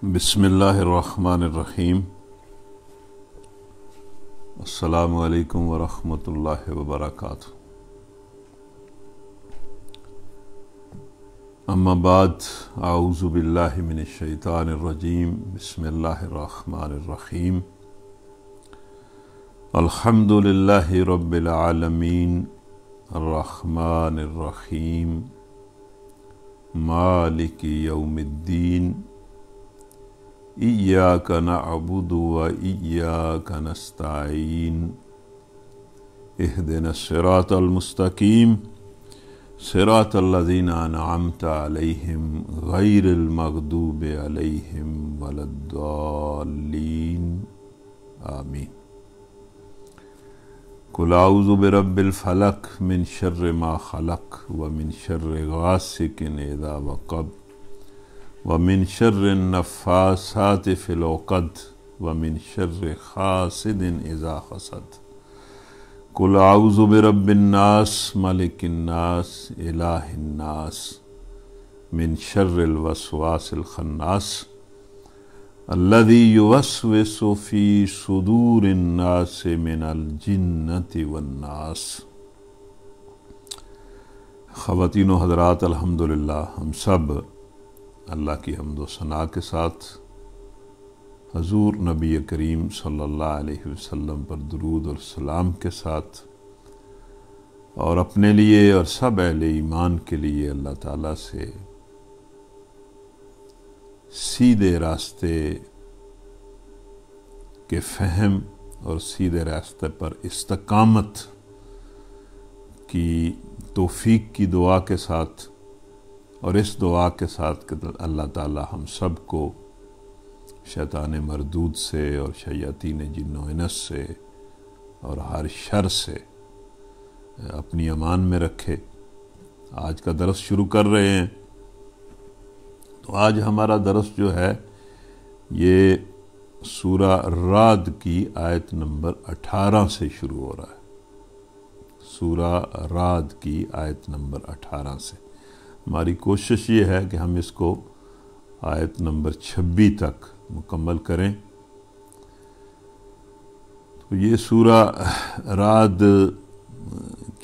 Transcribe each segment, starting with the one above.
बसमीम अल्लाम वरहमल वबरक अम्माबाद आउज़बिल्लिमिनशैतानरजीम बसमीम अलहमदिल्ला रबालमीन रहीम मालिक यौमद्दीन إياك نعبد وإياك نستعين اهدنا الصراط المستقيم صراط الذين أنعمت عليهم غير المغضوب عليهم ولا الضالين آمين قل أعوذ برب الفلق من شر ما خلق ومن شر غاسق إذا وقب व मिन शर्र नफासात फ़िलोकद व मिन शर्र खासदिन इज़ा हसद कुल आउज़ुब रबन्नास मलिकन्नास इलाहन्नास मिन शर्रवसवासलखन्नास अल्लदी युवसवसफ़ी सदूरन्नास मिनल जन्नत वन्नास ख़वातिन हजरात अलहमदिल्ला हम सब अल्लाह की हमदोसना के साथ हजूर नबी करीम सल्लल्लाहु अलैहि वसल्लम पर दरूद और सलाम के साथ और अपने लिए और सब अहल ईमान के लिए अल्लाह ताला से सीधे रास्ते के फहम और सीधे रास्ते पर इस्तकामत की तोफ़ी की दुआ के साथ और इस दुआ के साथ अल्लाह ताला हम सब को शैतान मरदूद से और शयातीन जिनस से और हर शर से अपनी अमान में रखे आज का दरस शुरू कर रहे हैं तो आज हमारा दरस जो है ये सूरा राद की आयत नंबर 18 से शुरू हो रहा है सूरा राद की आयत नंबर 18 से हमारी कोशिश ये है कि हम इसको आयत नंबर छब्बीस तक मुकम्मल करें तो ये सूरा राद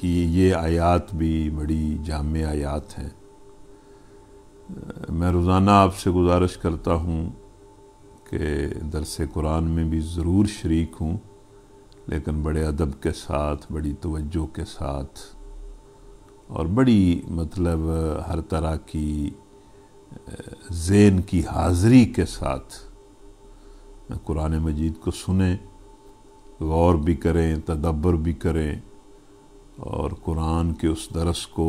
की ये आयात भी बड़ी जाम आयात हैं मैं रोज़ाना आपसे गुजारिश करता हूँ कि दरस कुरान में भी ज़रूर शरीक हूँ लेकिन बड़े अदब के साथ बड़ी तवज्जो के साथ और बड़ी मतलब हर तरह की जेन की हाज़री के साथ कुरान मजीद को सुने गौर भी करें तदब्बर भी करें और कुरान के उस दरस को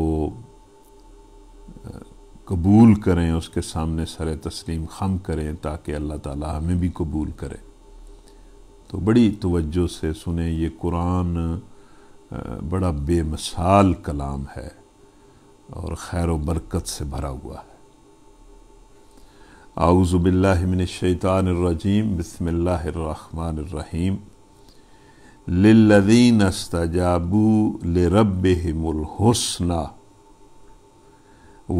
कबूल करें उसके सामने सर तस्लीम खम करें ताकि अल्लाह ताला हमें भी कबूल करे तो बड़ी तवज्जो से सुने ये कुरान बड़ा बेमिसाल कलाम है और खैर बरकत से भरा हुआ है आउज़बिल्लिमिनशैतानरजीम बसमीम लदीन अस्तजाबू लरबमसना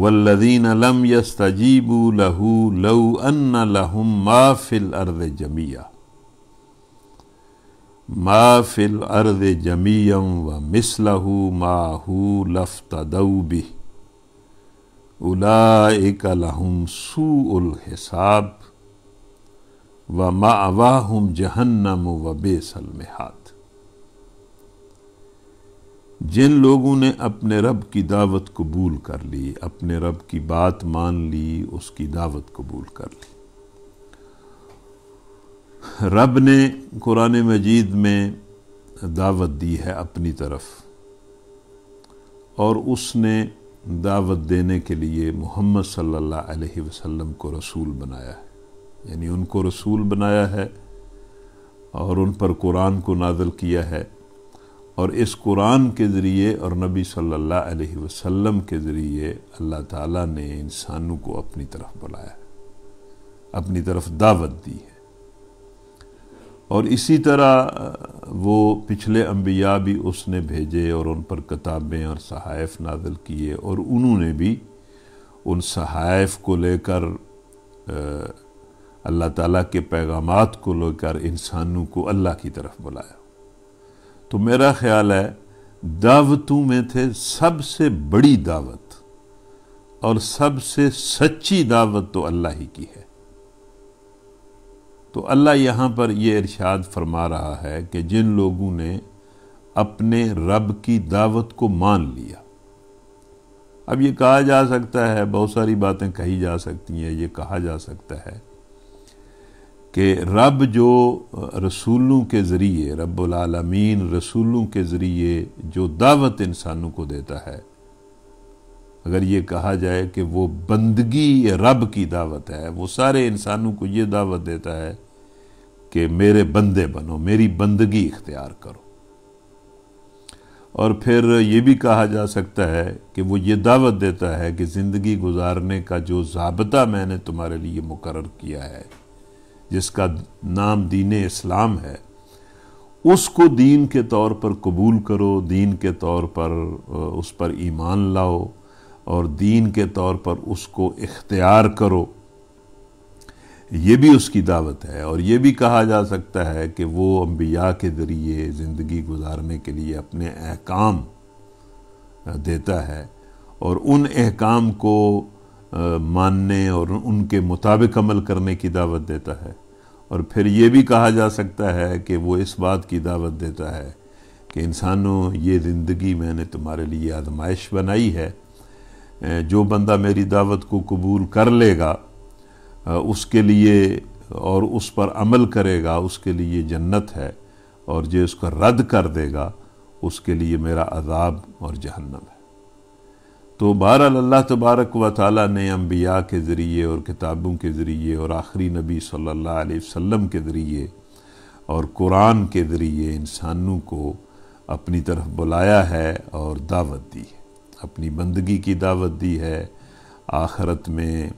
वल्लदीन लम यस्तजीबू लहू लऊ अन्ना लहुम माफिल अर्द जमिया माफिल अर्द जमीयम व मिसलहू माहू लफ्तदौबी उलाकलहम हिसाब व मावाहम जहन्नम व बेसल हाथ जिन लोगों ने अपने रब की दावत कबूल कर ली अपने रब की बात मान ली उसकी दावत कबूल कर ली रब ने कुरान मजीद में दावत दी है अपनी तरफ और उसने दावत देने के लिए मोहम्मद सल्लल्लाहु अलैहि वसल्लम को रसूल बनाया है यानी उनको रसूल बनाया है और उन पर कुरान को नादल किया है और इस कुरान के ज़रिए और नबी सल्लल्लाहु अलैहि वसल्लम के ज़रिए अल्लाह ताला ने इंसानों को अपनी तरफ बुलाया अपनी तरफ दावत दी है और इसी तरह वो पिछले अम्बिया भी उसने भेजे और उन पर किताबें और सहाइफ नादल किए और उन्होंने भी उन सहाइफ को लेकर अल्लाह ताला के पैगाम को लेकर इंसानों को अल्लाह की तरफ बुलाया तो मेरा ख्याल है दावतों में थे सबसे बड़ी दावत और सबसे सच्ची दावत तो अल्लाह ही की है तो अल्लाह यहाँ पर ये इरशाद फरमा रहा है कि जिन लोगों ने अपने रब की दावत को मान लिया अब ये कहा जा सकता है बहुत सारी बातें कही जा सकती हैं ये कहा जा सकता है कि रब जो रसूलों के ज़रिए रब्बुल रसूलों के ज़रिए जो दावत इंसानों को देता है अगर ये कहा जाए कि वो बंदगी रब की दावत है वो सारे इंसानों को ये दावत देता है कि मेरे बंदे बनो मेरी बंदगी इख्तियार करो और फिर ये भी कहा जा सकता है कि वो ये दावत देता है कि ज़िंदगी गुजारने का जो जबता मैंने तुम्हारे लिए मुकर किया है जिसका नाम दीन इस्लाम है उसको दीन के तौर पर कबूल करो दीन के तौर पर उस पर ईमान लाओ और दीन के तौर पर उसको इख्तियार करो ये भी उसकी दावत है और ये भी कहा जा सकता है कि वो अम्बिया के ज़रिए ज़िंदगी गुजारने के लिए अपने अहकाम देता है और उन अहकाम को मानने और उनके मुताबिक अमल करने की दावत देता है और फिर ये भी कहा जा सकता है कि वो इस बात की दावत देता है कि इंसानों ये ज़िंदगी मैंने तुम्हारे लिए आजमाइश बनाई है जो बंदा मेरी दावत को कबूल कर लेगा उसके लिए और उस पर अमल करेगा उसके लिए जन्नत है और जो उसको रद्द कर देगा उसके लिए मेरा अजाब और जहन्नम है तो बहरहाल अल्लाह तबारक व ताली ने अम्बिया के ज़रिए और किताबों के ज़रिए और आखिरी नबी सल्ला वसम के ज़रिए और कुरान के ज़रिए इंसानों को अपनी तरफ बुलाया है और दावत दी है अपनी बंदगी की दावत दी है आखरत में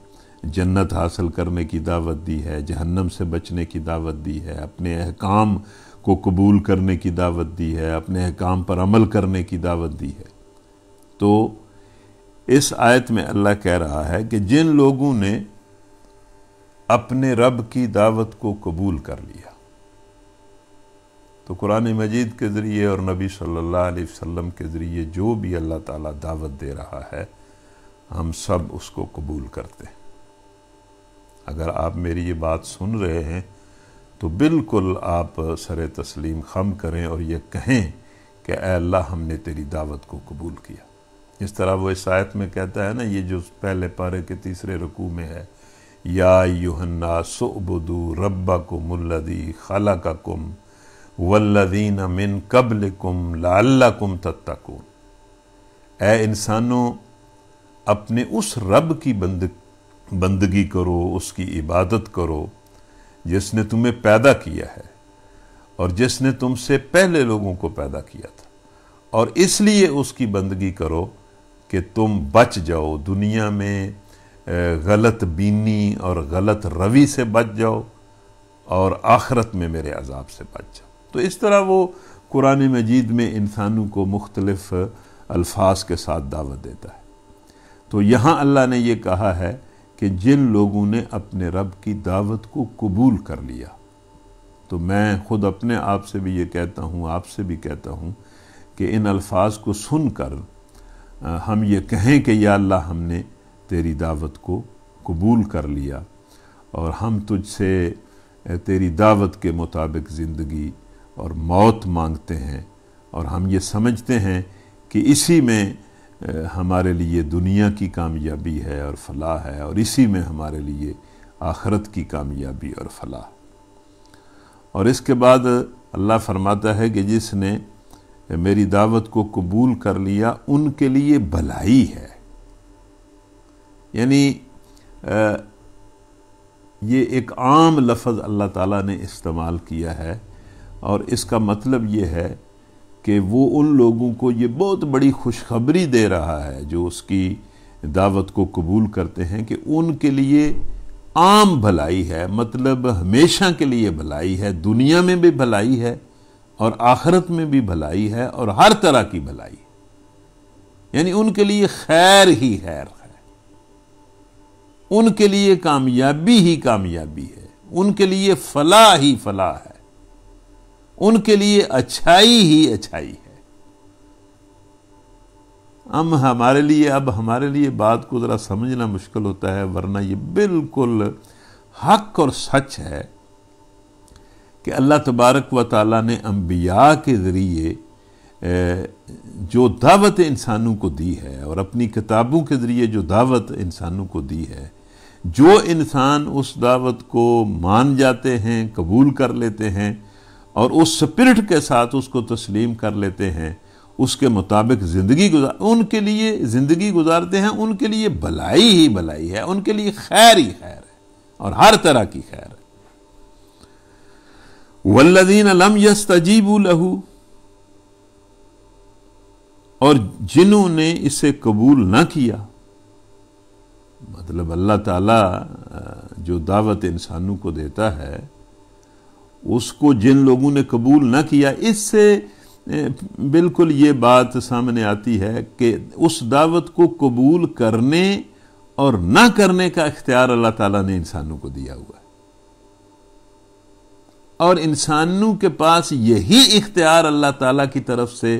जन्नत हासिल करने की दावत दी है जहन्नम से बचने की दावत दी है अपने अहकाम को कबूल करने की दावत दी है अपने अहकाम पर अमल करने की दावत दी है तो इस आयत में अल्लाह कह रहा है कि जिन लोगों ने अपने रब की दावत को कबूल कर लिया तो कुरान मजीद के ज़रिए और नबी सल्लल्लाहु अलैहि वसल्लम के ज़रिए जो भी अल्लाह ताला दावत दे रहा है हम सब उसको कबूल करते हैं अगर आप मेरी ये बात सुन रहे हैं तो बिल्कुल आप सर तस्लीम खम करें और ये कहें कि अल्लाह हमने तेरी दावत को कबूल किया इस तरह वो इस आयत में कहता है ना ये जो पहले पारे के तीसरे रकू में है या युहन्ना सुबुदू रब्बा को मुल्लदी खला का कुम वल्लीन मिन कबल कुम लाकुम तत्तकून ए इंसानों अपने उस रब की बंद बंदगी करो उसकी इबादत करो जिसने तुम्हें पैदा किया है और जिसने तुमसे पहले लोगों को पैदा किया था और इसलिए उसकी बंदगी करो कि तुम बच जाओ दुनिया में गलत बीनी और गलत रवि से बच जाओ और आखरत में मेरे अजाब से बच जाओ तो इस तरह वो कुरान मजीद में इंसानों को मुख्तलफ़ अल्फाज के साथ दावत देता है तो यहाँ अल्लाह ने यह कहा है कि जिन लोगों ने अपने रब की दावत को कबूल कर लिया तो मैं ख़ुद अपने आप से भी ये कहता हूँ आपसे भी कहता हूँ कि इन अल्फाज को सुन कर हम ये कहें कि या अल्लाह हमने तेरी दावत को कबूल कर लिया और हम तुझसे तेरी दावत के मुताबिक ज़िंदगी और मौत मांगते हैं और हम ये समझते हैं कि इसी में हमारे लिए दुनिया की कामयाबी है और फलाह है और इसी में हमारे लिए आखरत की कामयाबी और फलाह और इसके बाद अल्लाह फरमाता है कि जिसने मेरी दावत को कबूल कर लिया उनके लिए भलाई है यानी ये एक आम लफज अल्लाह ताला ने इस्तेमाल किया है और इसका मतलब ये है कि वो उन लोगों को ये बहुत बड़ी खुशखबरी दे रहा है जो उसकी दावत को कबूल करते हैं कि उनके लिए आम भलाई है मतलब हमेशा के लिए भलाई है दुनिया में भी भलाई है और आखरत में भी भलाई है और हर तरह की भलाई है यानी उनके लिए खैर ही खैर है उनके लिए कामयाबी ही कामयाबी है उनके लिए फलाह ही फलाह है उनके लिए अच्छाई ही अच्छाई है हम हमारे लिए अब हमारे लिए बात को ज़रा समझना मुश्किल होता है वरना ये बिल्कुल हक और सच है कि अल्लाह तबारक व ताली ने अम्बिया के ज़रिए जो दावत इंसानों को दी है और अपनी किताबों के ज़रिए जो दावत इंसानों को दी है जो इंसान उस दावत को मान जाते हैं कबूल कर लेते हैं और उस स्पिरिट के साथ उसको तस्लीम कर लेते हैं उसके मुताबिक ज़िंदगी गुजार उनके लिए ज़िंदगी गुजारते हैं उनके लिए भलाई ही भलाई है उनके लिए खैर ही खैर है और हर तरह की खैर है वल्लदीन अलम यस लहू और जिन्होंने इसे कबूल ना किया मतलब अल्लाह ताला जो दावत इंसानों को देता है उसको जिन लोगों ने कबूल न किया इससे बिल्कुल ये बात सामने आती है कि उस दावत को कबूल करने और ना करने का इख्तियार अल्लाह ताला ने इंसानों को दिया हुआ है और इंसानों के पास यही इख्तियार अल्लाह ताला की तरफ से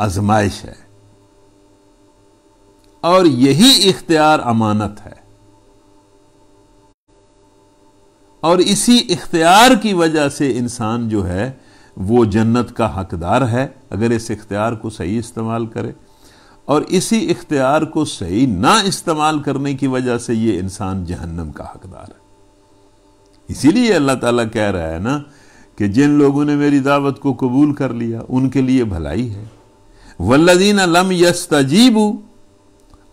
आजमाइश है और यही इख्तियार अमानत है और इसी इख्तियार की वजह से इंसान जो है वो जन्नत का हकदार है अगर इस इख्तियार को सही इस्तेमाल करे और इसी इख्तियार को सही ना इस्तेमाल करने की वजह से ये इंसान जहन्नम का हकदार है इसीलिए अल्लाह ताला कह रहा है ना कि जिन लोगों ने मेरी दावत को कबूल कर लिया उनके लिए भलाई है वल्लदीन लम यस्तजीबू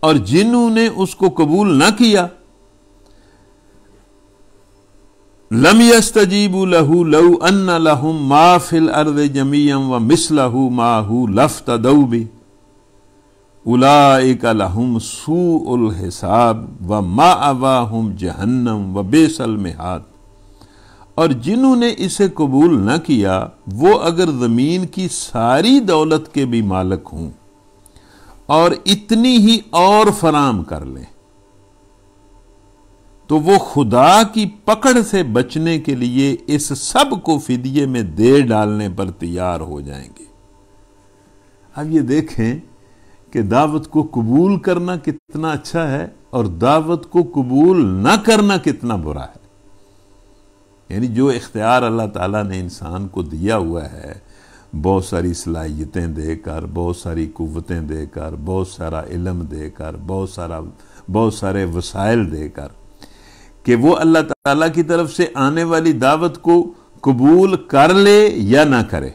और जिन्होंने उसको कबूल ना किया لم يستجيبوا लहू لو ان لهم ما في الارض جميعا व ما هو لفت دوب اولئك लहुम सू उल हिसाब व मा وبئس जहन्नम व बेसल और जिन्होंने इसे कबूल न किया वो अगर ज़मीन की सारी दौलत के भी मालक हों और इतनी ही और फराम कर लें तो वो खुदा की पकड़ से बचने के लिए इस सब को फिदिये में दे डालने पर तैयार हो जाएंगे अब ये देखें कि दावत को कबूल करना कितना अच्छा है और दावत को कबूल ना करना कितना बुरा है यानी जो इख्तियार अल्लाह ताला ने इंसान को दिया हुआ है बहुत सारी सलाहियतें देकर बहुत सारी कुतें देकर बहुत सारा इलम देकर बहुत सारा बहुत सारे वसाइल देकर कि वो अल्लाह ताला की तरफ से आने वाली दावत को कबूल कर ले या ना करे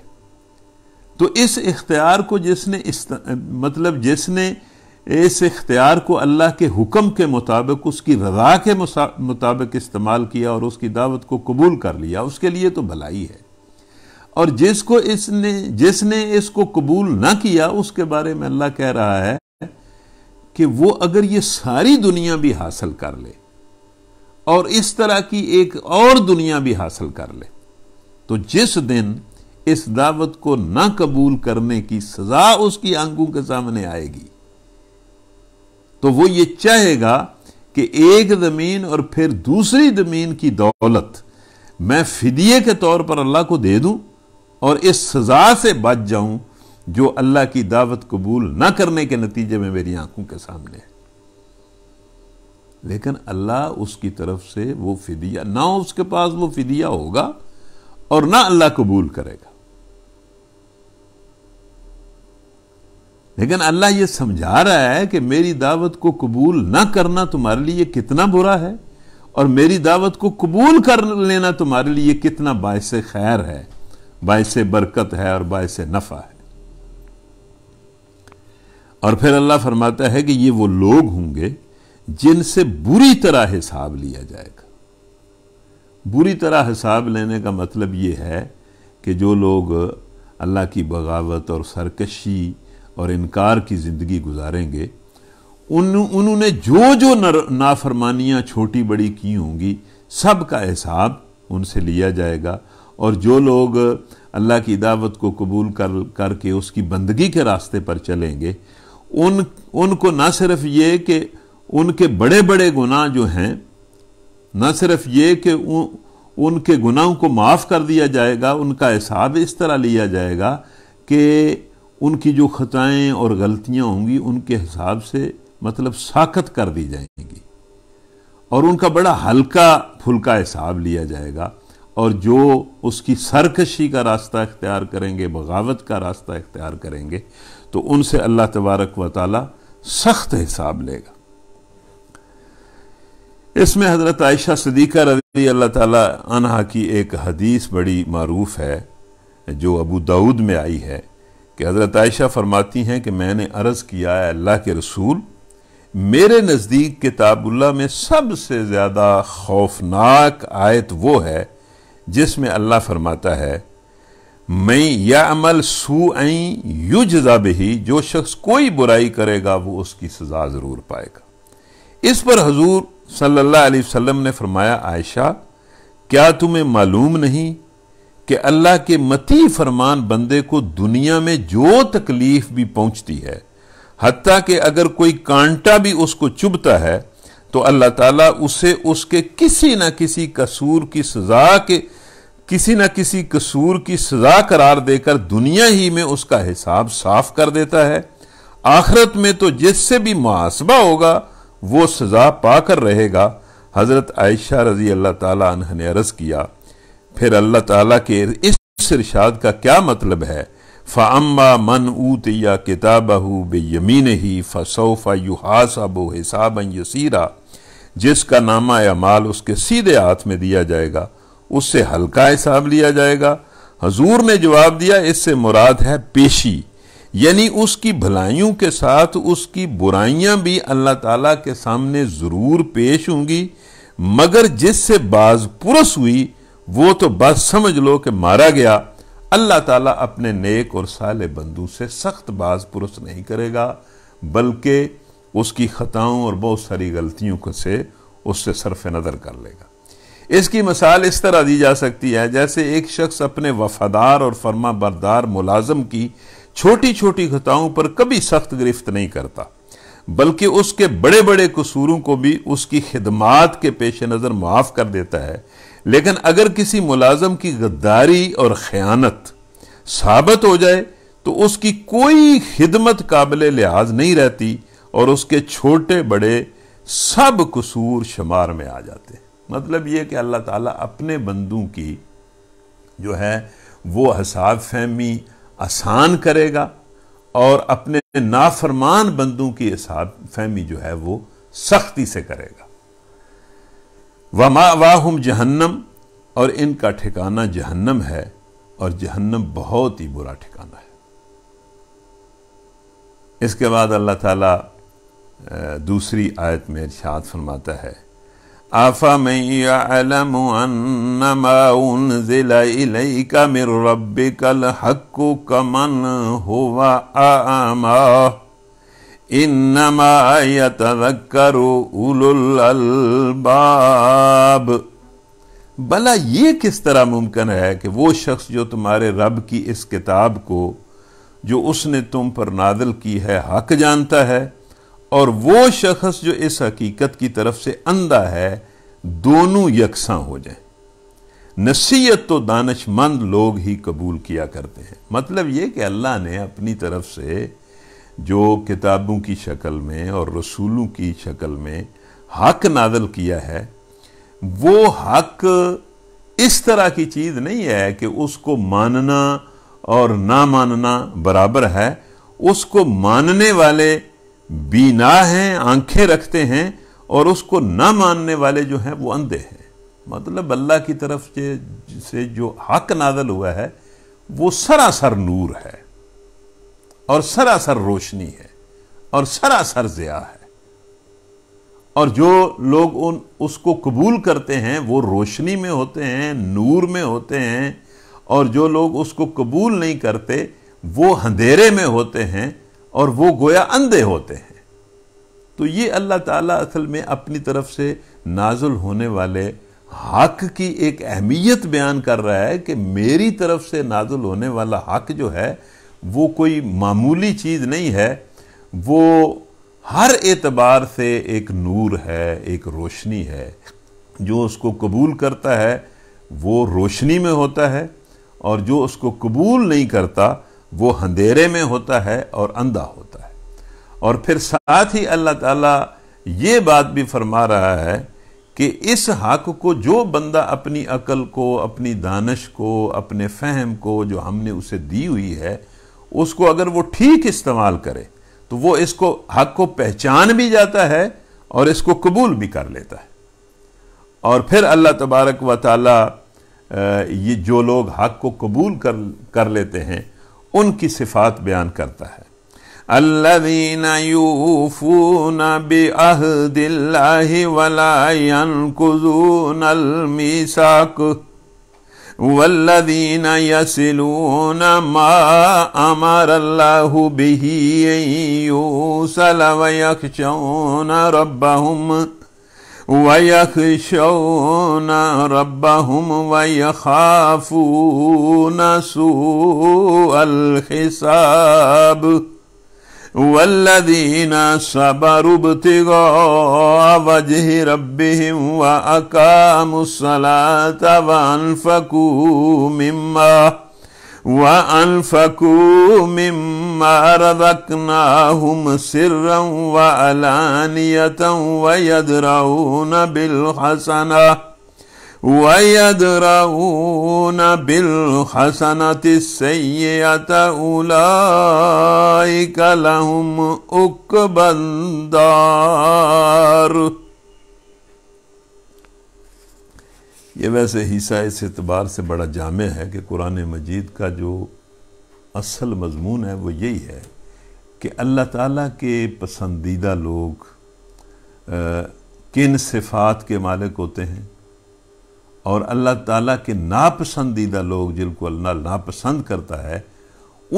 तो इस इख्तियार को जिसने इस मतलब जिसने इस इख्तियार को अल्लाह के हुक्म के मुताबिक उसकी रजा के मुताबिक इस्तेमाल किया और उसकी दावत को कबूल कर लिया उसके लिए तो भलाई है और जिसको इसने जिसने इसको कबूल ना किया उसके बारे में अल्लाह कह रहा है कि वो अगर ये सारी दुनिया भी हासिल कर ले और इस तरह की एक और दुनिया भी हासिल कर ले तो जिस दिन इस दावत को ना कबूल करने की सजा उसकी आंखों के सामने आएगी तो वो ये चाहेगा कि एक जमीन और फिर दूसरी जमीन की दौलत मैं फिदिये के तौर पर अल्लाह को दे दूं और इस सजा से बच जाऊं जो अल्लाह की दावत कबूल ना करने के नतीजे में मेरी आंखों के सामने है लेकिन अल्लाह उसकी तरफ से वो फिदिया ना उसके पास वो फिदिया होगा और ना अल्लाह कबूल करेगा लेकिन अल्लाह ये समझा रहा है कि मेरी दावत को कबूल ना करना तुम्हारे लिए कितना बुरा है और मेरी दावत को कबूल कर लेना तुम्हारे लिए कितना बायस खैर है बायस बरकत है और बायस नफ़ा है और फिर अल्लाह फरमाता है कि ये वो लोग होंगे जिनसे बुरी तरह हिसाब लिया जाएगा बुरी तरह हिसाब लेने का मतलब ये है कि जो लोग अल्लाह की बगावत और सरकशी और इनकार की ज़िंदगी गुजारेंगे उन उन्होंने जो जो नाफरमानियाँ छोटी बड़ी की होंगी सब का हिसाब उनसे लिया जाएगा और जो लोग अल्लाह की दावत को कबूल कर करके उसकी बंदगी के रास्ते पर चलेंगे उन उनको ना सिर्फ ये कि उनके बड़े बड़े गुनाह जो हैं न सिर्फ ये कि उनके गुनाहों को माफ़ कर दिया जाएगा उनका हिसाब इस तरह लिया जाएगा कि उनकी जो खताएं और गलतियां होंगी उनके हिसाब से मतलब साखत कर दी जाएंगी और उनका बड़ा हल्का फुल्का हिसाब लिया जाएगा और जो उसकी सरकशी का रास्ता इख्तियार करेंगे बगावत का रास्ता इख्तियार करेंगे तो उनसे अल्लाह तबारक व सख्त हिसाब लेगा इसमें हज़रत आयशा सदीक़ा रजी अल्लाह तहा की एक हदीस बड़ी मरूफ़ है जो अबू दाऊद में आई है कि हज़रत आयशा फरमाती हैं कि मैंने अर्ज़ किया है अल्लाह के रसूल मेरे नज़दीक किताबुल्ला में सबसे ज़्यादा खौफनाक आयत वो है जिसमें अल्लाह फरमाता है मैं या अमल सू जजा बही जो शख्स कोई बुराई करेगा वो उसकी सज़ा ज़रूर पाएगा इस पर हजूर सल्लल्लाहु अलैहि वसल्लम ने फरमाया आयशा क्या तुम्हें मालूम नहीं कि अल्लाह के मती फरमान बंदे को दुनिया में जो तकलीफ भी पहुंचती है हती कि अगर कोई कांटा भी उसको चुभता है तो अल्लाह ताला उसे उसके किसी ना किसी कसूर की सजा के किसी ना किसी कसूर की सजा करार देकर दुनिया ही में उसका हिसाब साफ कर देता है आखिरत में तो जिससे भी मुआसबा होगा वो सज़ा पाकर रहेगा हज़रत आयशा रजी अल्लाह ताला ने अरज़ किया फिर अल्लाह ताला के इस इरशाद का क्या मतलब है फम्बा मन ऊत या किताबहू बेयमीन ही फ़सोफ़ा युहासब हिसाब यसीरा जिसका नामा या माल उसके सीधे हाथ में दिया जाएगा उससे हल्का हिसाब लिया जाएगा हजूर ने जवाब दिया इससे मुराद है पेशी यानी उसकी भलाइयों के साथ उसकी बुराइयां भी अल्लाह ताला के सामने ज़रूर पेश होंगी मगर जिससे बाज पुरस हुई वो तो बस समझ लो कि मारा गया अल्लाह ताला अपने नेक और साले बंदू से सख्त बाज पुरस नहीं करेगा बल्कि उसकी ख़ताओं और बहुत सारी गलतियों को से उससे सरफ नज़र कर लेगा इसकी मिसाल इस तरह दी जा सकती है जैसे एक शख्स अपने वफादार और फर्मा बरदार मुलाजम की छोटी छोटी खताओं पर कभी सख्त गिरफ्त नहीं करता बल्कि उसके बड़े बड़े कसूरों को भी उसकी खिदमात के पेश नज़र माफ़ कर देता है लेकिन अगर किसी मुलाजम की गद्दारी और ख़यानत साबित हो जाए तो उसकी कोई खिदमत काबिल लिहाज नहीं रहती और उसके छोटे बड़े सब कसूर शुमार में आ जाते मतलब ये कि अल्लाह ताला अपने बंदों की जो है वो हसाब फहमी आसान करेगा और अपने नाफरमान बंदों की हिसाब फहमी जो है वो सख्ती से करेगा वमा वाहम जहन्नम और इनका ठिकाना जहन्नम है और जहन्नम बहुत ही बुरा ठिकाना है इसके बाद अल्लाह ताला दूसरी आयत में इर्शाद फरमाता है أفمن يعلم أنما أنزل إليك من ربك الحق كمن هو أعمى إنما يتذكر أولو الألباب یہ کس طرح ممکن ہے کہ وہ شخص جو تمہارے رب کی اس کتاب کو جو اس نے تم پر नादल کی ہے حق جانتا ہے और वो शख्स जो इस हकीकत की तरफ से अंधा है दोनों यकसा हो जाए नसीहत तो दानशमंद लोग ही कबूल किया करते हैं मतलब ये कि अल्लाह ने अपनी तरफ से जो किताबों की शक्ल में और रसूलों की शक्ल में हक नादल किया है वो हक इस तरह की चीज़ नहीं है कि उसको मानना और ना मानना बराबर है उसको मानने वाले बीना हैं आंखें रखते हैं और उसको ना मानने वाले जो हैं वो अंधे हैं मतलब अल्लाह की तरफ से से जो हक नादल हुआ है वो सरासर नूर है और सरासर रोशनी है और सरासर ज़िया है और जो लोग उन उसको कबूल करते हैं वो रोशनी में होते हैं नूर में होते हैं और जो लोग उसको कबूल नहीं करते वो अंधेरे में होते हैं और वो गोया अंधे होते हैं तो ये अल्लाह ताला असल में अपनी तरफ से नाजुल होने वाले हक की एक अहमियत बयान कर रहा है कि मेरी तरफ से नाजुल होने वाला हक जो है वो कोई मामूली चीज़ नहीं है वो हर एतबार से एक नूर है एक रोशनी है जो उसको कबूल करता है वो रोशनी में होता है और जो उसको कबूल नहीं करता वो अंधेरे में होता है और अंधा होता है और फिर साथ ही अल्लाह ताला ये बात भी फरमा रहा है कि इस हक को जो बंदा अपनी अकल को अपनी दानश को अपने फहम को जो हमने उसे दी हुई है उसको अगर वो ठीक इस्तेमाल करे तो वो इसको हक को पहचान भी जाता है और इसको कबूल भी कर लेता है और फिर अल्लाह तबारक व ताली ये जो लोग हक को कबूल कर कर लेते हैं उनकी सिफात बयान करता है अल्लादीन यूफून बेअहदिल्लाहि वलायनकुजून अलमीसाक वल्लदीन यसिलून मा अमर अल्लाहु बिही ويخشون ربهم ويخافون سوء الحساب والذين صبروا ابتغاء وجه ربهم وأقاموا الصلاة وأنفقوا مما وأنفقوا مما رزقناهم سرا وعلانية ويدرؤون بالحسنة ويدرؤون بالحسنة السيئة أولئك لهم أكبى الدار ये वैसे हिस्सा इस एतबार से बड़ा जाम है कि कुरान मजीद का जो असल मजमून है वो यही है कि अल्लाह ताला के पसंदीदा लोग किन सिफात के मालिक होते हैं और अल्लाह ताला के नापसंदीदा लोग जिनको अल्लाह नापसंद करता है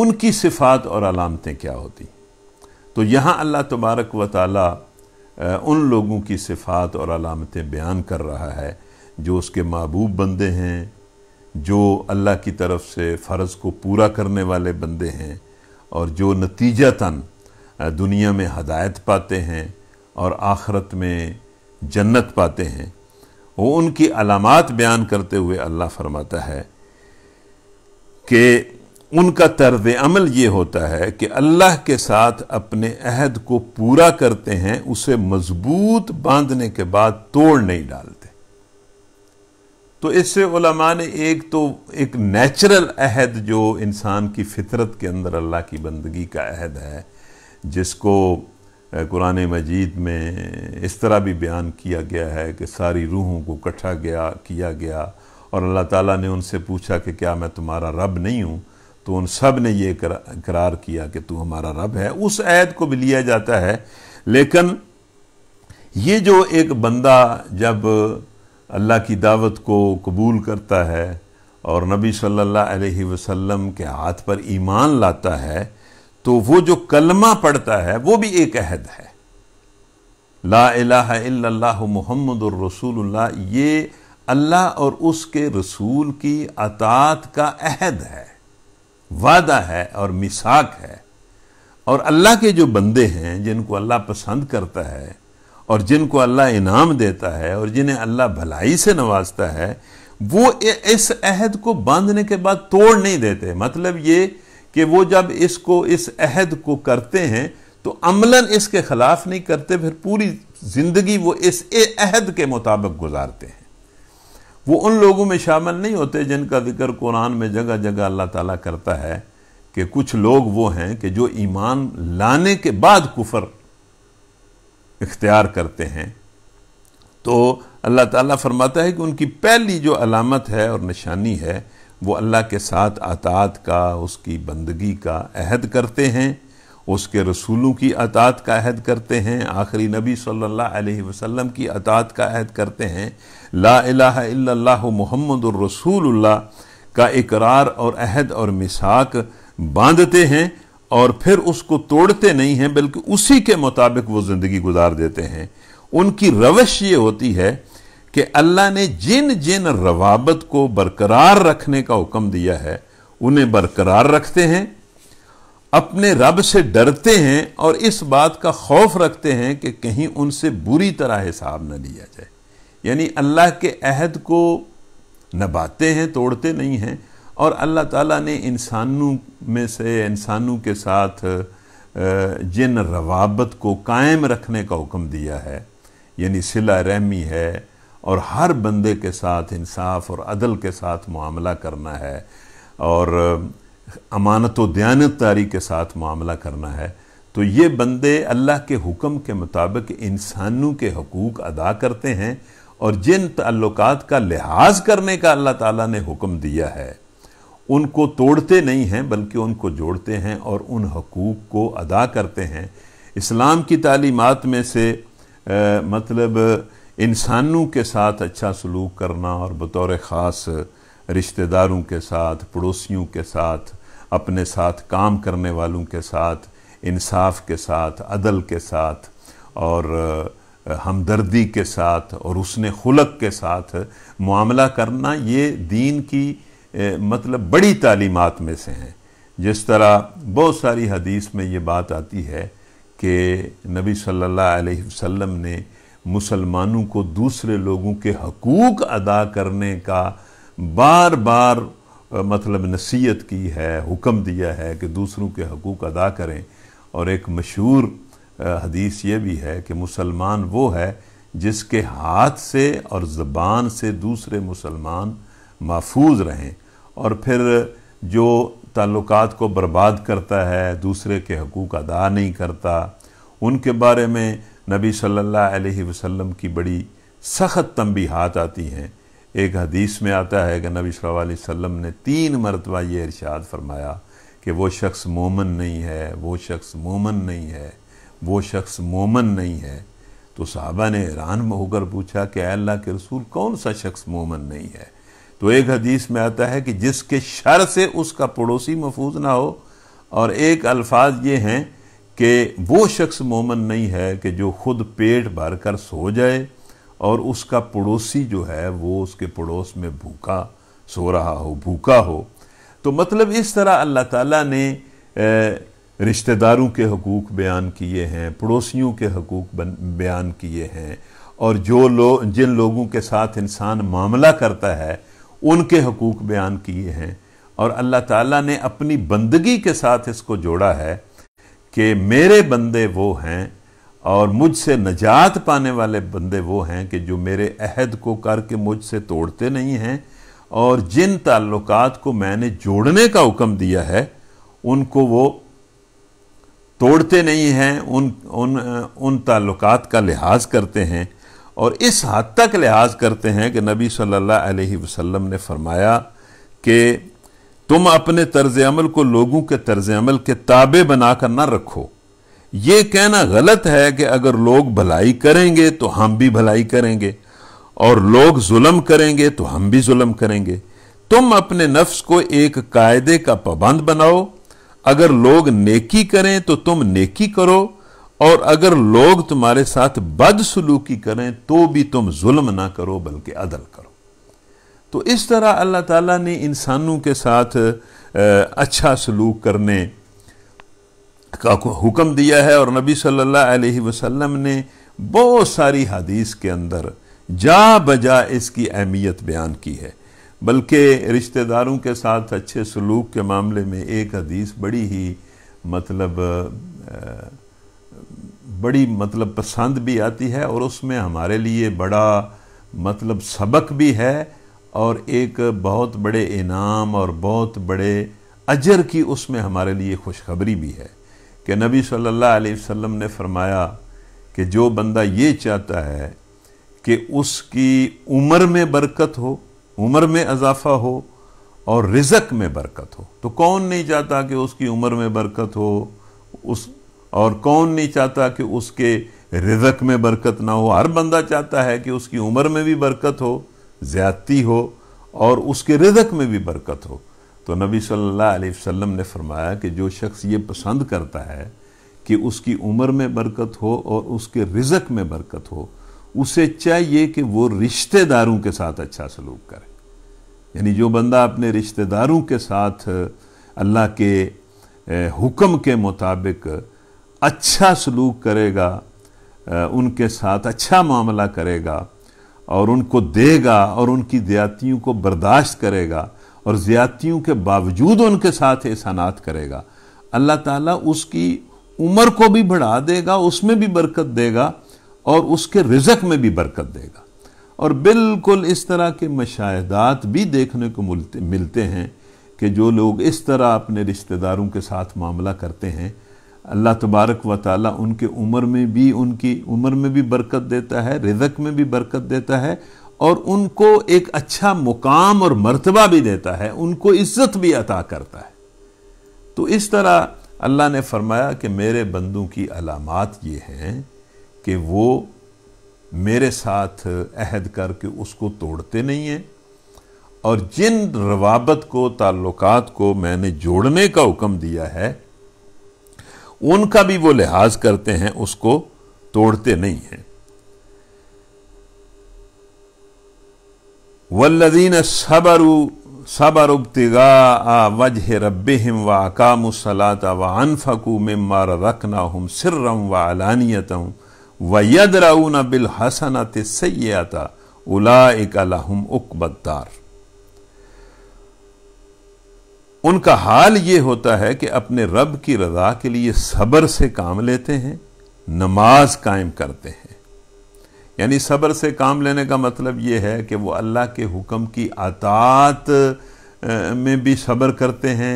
उनकी सिफात और अलामतें क्या होती तो यहाँ अल्लाह तबारक व ताली उन लोगों की सिफात और अलामतें बयान कर रहा है जो उसके महबूब बंदे हैं जो अल्लाह की तरफ से फ़र्ज़ को पूरा करने वाले बंदे हैं और जो नतीजतन दुनिया में हदायत पाते हैं और आखरत में जन्नत पाते हैं वो उनकी अलामत बयान करते हुए अल्लाह फरमाता है कि उनका तर्ज अमल ये होता है कि अल्लाह के साथ अपने अहद को पूरा करते हैं उसे मज़बूत बांधने के बाद तोड़ नहीं डालते तो इससे उलमा ने एक तो एक नेचुरल अहद जो इंसान की फितरत के अंदर अल्लाह की बंदगी का अहद है जिसको कुरान मजीद में इस तरह भी बयान किया गया है कि सारी रूहों को इकट्ठा गया किया गया और अल्लाह ताला ने उनसे पूछा कि क्या मैं तुम्हारा रब नहीं हूँ तो उन सब ने ये करार किया कि तू हमारा रब है उस ऐद को भी लिया जाता है लेकिन ये जो एक बंदा जब अल्लाह की दावत को कबूल करता है और नबी सल्लल्लाहु अलैहि वसल्लम के हाथ पर ईमान लाता है तो वो जो कलमा पढ़ता है वो भी एक अहद है ला इलाह मोहम्मद रसूलुल्लाह ये अल्लाह और उसके रसूल की अतात का अहद है वादा है और मिसाक है और अल्लाह के जो बंदे हैं जिनको अल्लाह पसंद करता है और जिनको अल्लाह इनाम देता है और जिन्हें अल्लाह भलाई से नवाजता है वो इस अहद को बांधने के बाद तोड़ नहीं देते मतलब ये कि वो जब इसको इस अहद को करते हैं तो अमलन इसके ख़िलाफ़ नहीं करते फिर पूरी ज़िंदगी वो इस अहद के मुताबिक गुजारते हैं वो उन लोगों में शामिल नहीं होते जिनका जिक्र कुरान में जगह जगह अल्लाह ताला करता है कि कुछ लोग वो हैं कि जो ईमान लाने के बाद कुफर इख्तियार करते हैं तो अल्लाह ताला फरमाता है कि उनकी पहली जो अलामत है और निशानी है वो अल्लाह के साथ अतात का उसकी बंदगी का अहद करते हैं उसके रसूलों की अतात का अहद करते हैं आखिरी नबी सल्लल्लाहु अलैहि वसल्लम की अतात का अहद करते हैं ला इलाहा इल्लल्लाहु मुहम्मदुर रसूलुल्लाह का इकरार और अहद और मिसाक बांधते हैं और फिर उसको तोड़ते नहीं हैं बल्कि उसी के मुताबिक वो ज़िंदगी गुजार देते हैं उनकी रवश ये होती है कि अल्लाह ने जिन जिन रवाबत को बरकरार रखने का हुक्म दिया है उन्हें बरकरार रखते हैं अपने रब से डरते हैं और इस बात का खौफ रखते हैं कि कहीं उनसे बुरी तरह हिसाब न लिया जाए यानी अल्लाह के अहद को नबाते हैं तोड़ते नहीं हैं और अल्लाह ताला ने इंसानों में से इंसानों के साथ जिन रवाबत को कायम रखने का हुक्म दिया है यानी सिला रहमी है और हर बंदे के साथ इंसाफ और अदल के साथ मामला करना है और अमानत दयानतदारी के साथ मामला करना है तो ये बंदे अल्लाह के हुक्म के मुताबिक इंसानों के हकूक़ अदा करते हैं और जिन तल्लुकात का लिहाज करने का अल्लाह ताला ने हुक्म दिया है उनको तोड़ते नहीं हैं बल्कि उनको जोड़ते हैं और उन हकूक़ को अदा करते हैं इस्लाम की तालीमत में से आ, मतलब इंसानों के साथ अच्छा सलूक करना और बतौर ख़ास रिश्तेदारों के साथ पड़ोसियों के साथ अपने साथ काम करने वालों के साथ इंसाफ के साथ अदल के साथ और हमदर्दी के साथ और उसने खुलक के साथ मामला करना ये दीन की मतलब बड़ी तालीमत में से हैं जिस तरह बहुत सारी हदीस में ये बात आती है कि नबी सल्लल्लाहु अलैहि वसल्लम ने मुसलमानों को दूसरे लोगों के हकूक़ अदा करने का बार बार मतलब नसीहत की है हुक्म दिया है कि दूसरों के हकूक़ अदा करें और एक मशहूर हदीस ये भी है कि मुसलमान वो है जिसके हाथ से और ज़बान से दूसरे मुसलमान महफूज रहें और फिर जो ताल्लुकात को बर्बाद करता है दूसरे के हकूक़ अदा नहीं करता उनके बारे में नबी सल्लल्लाहु अलैहि वसल्लम की बड़ी सख्त हाथ आती हैं एक हदीस में आता है कि नबी सल्लल्लाहु अलैहि वसल्लम ने तीन मरतबा ये इरशाद फरमाया कि वो शख्स मोमन नहीं है वो शख्स मोमन नहीं है वो शख्स मोमन नहीं है तो साहबा ने हैरान होकर पूछा कि अल्लाह के रसूल कौन सा शख्स मोमन नहीं है तो एक हदीस में आता है कि जिसके शर से उसका पड़ोसी महफूज ना हो और एक अल्फाज ये हैं कि वो शख्स मोमन नहीं है कि जो खुद पेट भर कर सो जाए और उसका पड़ोसी जो है वो उसके पड़ोस में भूखा सो रहा हो भूखा हो तो मतलब इस तरह अल्लाह ताला ने रिश्तेदारों के हकूक़ बयान किए हैं पड़ोसियों के हकूक़ बयान किए हैं और जो लोग जिन लोगों के साथ इंसान मामला करता है उनके हकूक़ बयान किए हैं और अल्लाह ताला ने अपनी बंदगी के साथ इसको जोड़ा है कि मेरे बंदे वो हैं और मुझसे नजात पाने वाले बंदे वो हैं कि जो मेरे अहद को करके मुझसे तोड़ते नहीं हैं और जिन ताल्लुकात को मैंने जोड़ने का हुक्म दिया है उनको वो तोड़ते नहीं हैं उन उन उन ताल्लुकात का लिहाज करते हैं और इस हद तक लिहाज करते हैं कि नबी सल्लल्लाहु अलैहि वसल्लम ने फरमाया कि तुम अपने तर्ज अमल को लोगों के तर्ज अमल के ताबे बनाकर ना रखो ये कहना गलत है कि अगर लोग भलाई करेंगे तो हम भी भलाई करेंगे और लोग जुल्म करेंगे तो हम भी जुल्म करेंगे तुम अपने नफ्स को एक कायदे का पाबंद बनाओ अगर लोग नेकी करें तो तुम नेकी करो और अगर लोग तुम्हारे साथ बदसलूकी करें तो भी तुम जुल्म ना करो बल्कि अदल करो तो इस तरह अल्लाह ताला ने इंसानों के साथ अच्छा सलूक करने का हुक्म दिया है और नबी सल्लल्लाहु अलैहि वसल्लम ने बहुत सारी हदीस के अंदर जा बजा इसकी अहमियत बयान की है बल्कि रिश्तेदारों के साथ अच्छे सलूक के मामले में एक हदीस बड़ी ही मतलब आ, बड़ी मतलब पसंद भी आती है और उसमें हमारे लिए बड़ा मतलब सबक भी है और एक बहुत बड़े इनाम और बहुत बड़े अजर की उसमें हमारे लिए खुशखबरी भी है कि नबी सल्लल्लाहु अलैहि वसल्लम ने फरमाया कि जो बंदा ये चाहता है कि उसकी उम्र में बरकत हो उम्र में अजाफा हो और रिजक में बरकत हो तो कौन नहीं चाहता कि उसकी उम्र में बरकत हो उस और कौन नहीं चाहता कि उसके रिजक में बरकत ना हो हर बंदा चाहता है कि उसकी उम्र में भी बरकत हो ज़्यादती हो और उसके रिजक में भी बरकत हो तो नबी सल्लल्लाहु अलैहि वसल्लम ने फरमाया कि जो शख्स ये पसंद करता है कि उसकी उम्र में बरकत हो और उसके रिजक में बरकत हो उसे चाहिए कि वो रिश्तेदारों के साथ अच्छा सलूक करे यानी जो बंदा अपने रिश्तेदारों के साथ अल्लाह के हुक्म के मुताबिक अच्छा सलूक करेगा उनके साथ अच्छा मामला करेगा और उनको देगा और उनकी ज्यादतियों को बर्दाश्त करेगा और ज्यादतियों के बावजूद उनके साथ एहसानात करेगा अल्लाह ताला उसकी उम्र को भी बढ़ा देगा उसमें भी बरकत देगा और उसके रिजक में भी बरकत देगा और बिल्कुल इस तरह के मशाहदात भी देखने को मिलते हैं कि जो लोग इस तरह अपने रिश्तेदारों के साथ मामला करते हैं अल्लाह तबारक व ताली उनके उम्र में भी उनकी उम्र में भी बरकत देता है रिजक में भी बरकत देता है और उनको एक अच्छा मुकाम और मर्तबा भी देता है उनको इज्जत भी अता करता है तो इस तरह अल्लाह ने फरमाया कि मेरे बंदों की अलामत ये हैं कि वो मेरे साथ अहद करके उसको तोड़ते नहीं हैं और जिन रवाबत को ताल्लुकात को मैंने जोड़ने का हुक्म दिया है उनका भी वो लिहाज करते हैं उसको तोड़ते नहीं हैं वल्लदीन सबरु सबर उबतगा वजह रब हिम व अकाम सलात व अनफकू में रख रखना हम सिर्रम व अलानियत व यद ना बिल हसन सै आता उला इकलहम उकबदार उनका हाल ये होता है कि अपने रब की रजा के लिए सब्र से काम लेते हैं नमाज कायम करते हैं यानी सब्र से काम लेने का मतलब ये है कि वो अल्लाह के हुक्म की अतात में भी सब्र करते हैं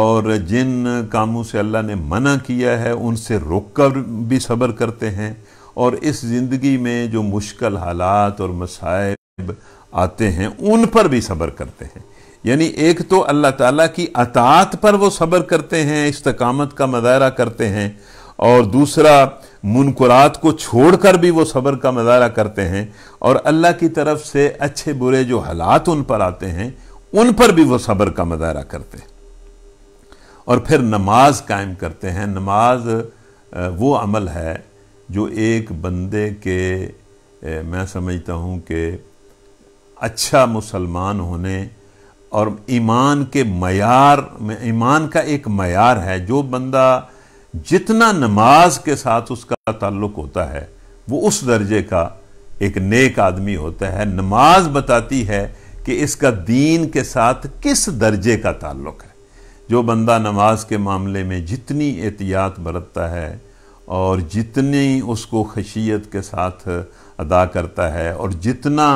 और जिन कामों से अल्लाह ने मना किया है उनसे रुक कर भी सब्र करते हैं और इस ज़िंदगी में जो मुश्किल हालात और मसाइब आते हैं उन पर भी सब्र करते हैं यानी एक तो अल्लाह ताला की अतात पर वो सब्र करते हैं इस्तकामत का मदारा करते हैं और दूसरा मुनकुरात को छोड़कर भी वो सब्र का मदारा करते हैं और अल्लाह की तरफ से अच्छे बुरे जो हालात उन पर आते हैं उन पर भी वो सब्र का मदारा करते हैं और फिर नमाज कायम करते हैं नमाज वो अमल है जो एक बंदे के मैं समझता हूँ कि अच्छा मुसलमान होने और ईमान के मैार में ईमान का एक मैार है जो बंदा जितना नमाज के साथ उसका ताल्लुक होता है वो उस दर्जे का एक नेक आदमी होता है नमाज बताती है कि इसका दीन के साथ किस दर्जे का ताल्लुक है जो बंदा नमाज के मामले में जितनी एहतियात बरतता है और जितनी उसको खशियत के साथ अदा करता है और जितना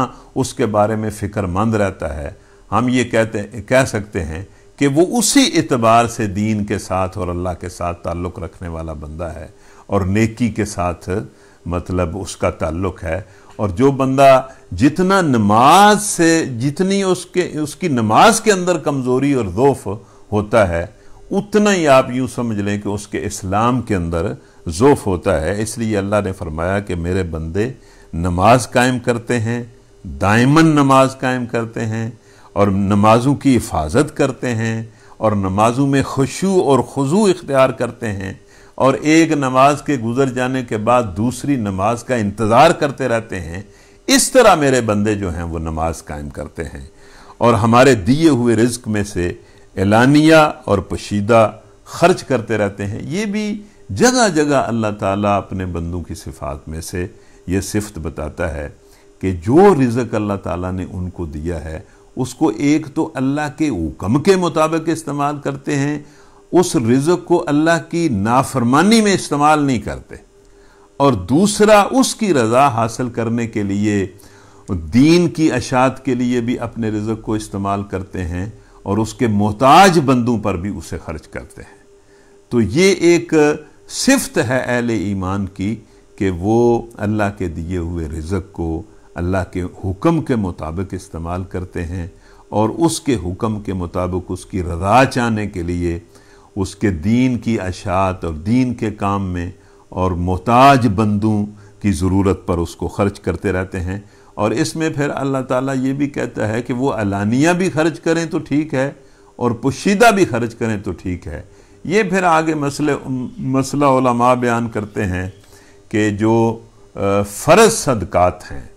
उसके बारे में फ़िक्रमंद रहता है हम ये कहते कह सकते हैं कि वो उसी एतबार से दीन के साथ और अल्लाह के साथ ताल्लुक़ रखने वाला बंदा है और नेकी के साथ मतलब उसका ताल्लुक़ है और जो बंदा जितना नमाज से जितनी उसके उसकी नमाज के अंदर कमज़ोरी और ज़ोफ़ होता है उतना ही आप यूँ समझ लें कि उसके इस्लाम के अंदर ज़ोफ़ होता है इसलिए अल्लाह ने फरमाया कि मेरे बंदे नमाज कायम करते हैं दायमन नमाज कायम करते हैं और नमाजों की हिफाजत करते हैं और नमाजों में खुशू और खुजू इख्तियार करते हैं और एक नमाज के गुजर जाने के बाद दूसरी नमाज का इंतज़ार करते रहते हैं इस तरह मेरे बंदे जो हैं वो नमाज कायम करते हैं और हमारे दिए हुए रिज्क में से एलानिया और पशीदा खर्च करते रहते हैं ये भी जगह जगह अल्लाह ताला अपने बंदों की सिफात में से ये सिफत बताता है कि जो रिज़क अल्लाह ताला ने उनको दिया है उसको एक तो अल्लाह के हुक्म के मुताबिक इस्तेमाल करते हैं उस रिज़क को अल्लाह की नाफरमानी में इस्तेमाल नहीं करते और दूसरा उसकी रज़ा हासिल करने के लिए दीन की अशात के लिए भी अपने रिज़क को इस्तेमाल करते हैं और उसके मोहताज बंदों पर भी उसे खर्च करते हैं तो ये एक सिफ्त है अहल ईमान की कि वो अल्लाह के दिए हुए रिज़क को अल्लाह के हुक्म के मुताबिक इस्तेमाल करते हैं और उसके हुक्म के मुताबिक उसकी रजा चाहने के लिए उसके दीन की अशात और दीन के काम में और मोहताज बंदों की ज़रूरत पर उसको खर्च करते रहते हैं और इसमें फिर अल्लाह ताला ये भी कहता है कि वो अलानिया भी खर्च करें तो ठीक है और पोशीदा भी खर्च करें तो ठीक है ये फिर आगे मसले मसला बयान करते हैं कि जो फ़र्ज सदक़ात हैं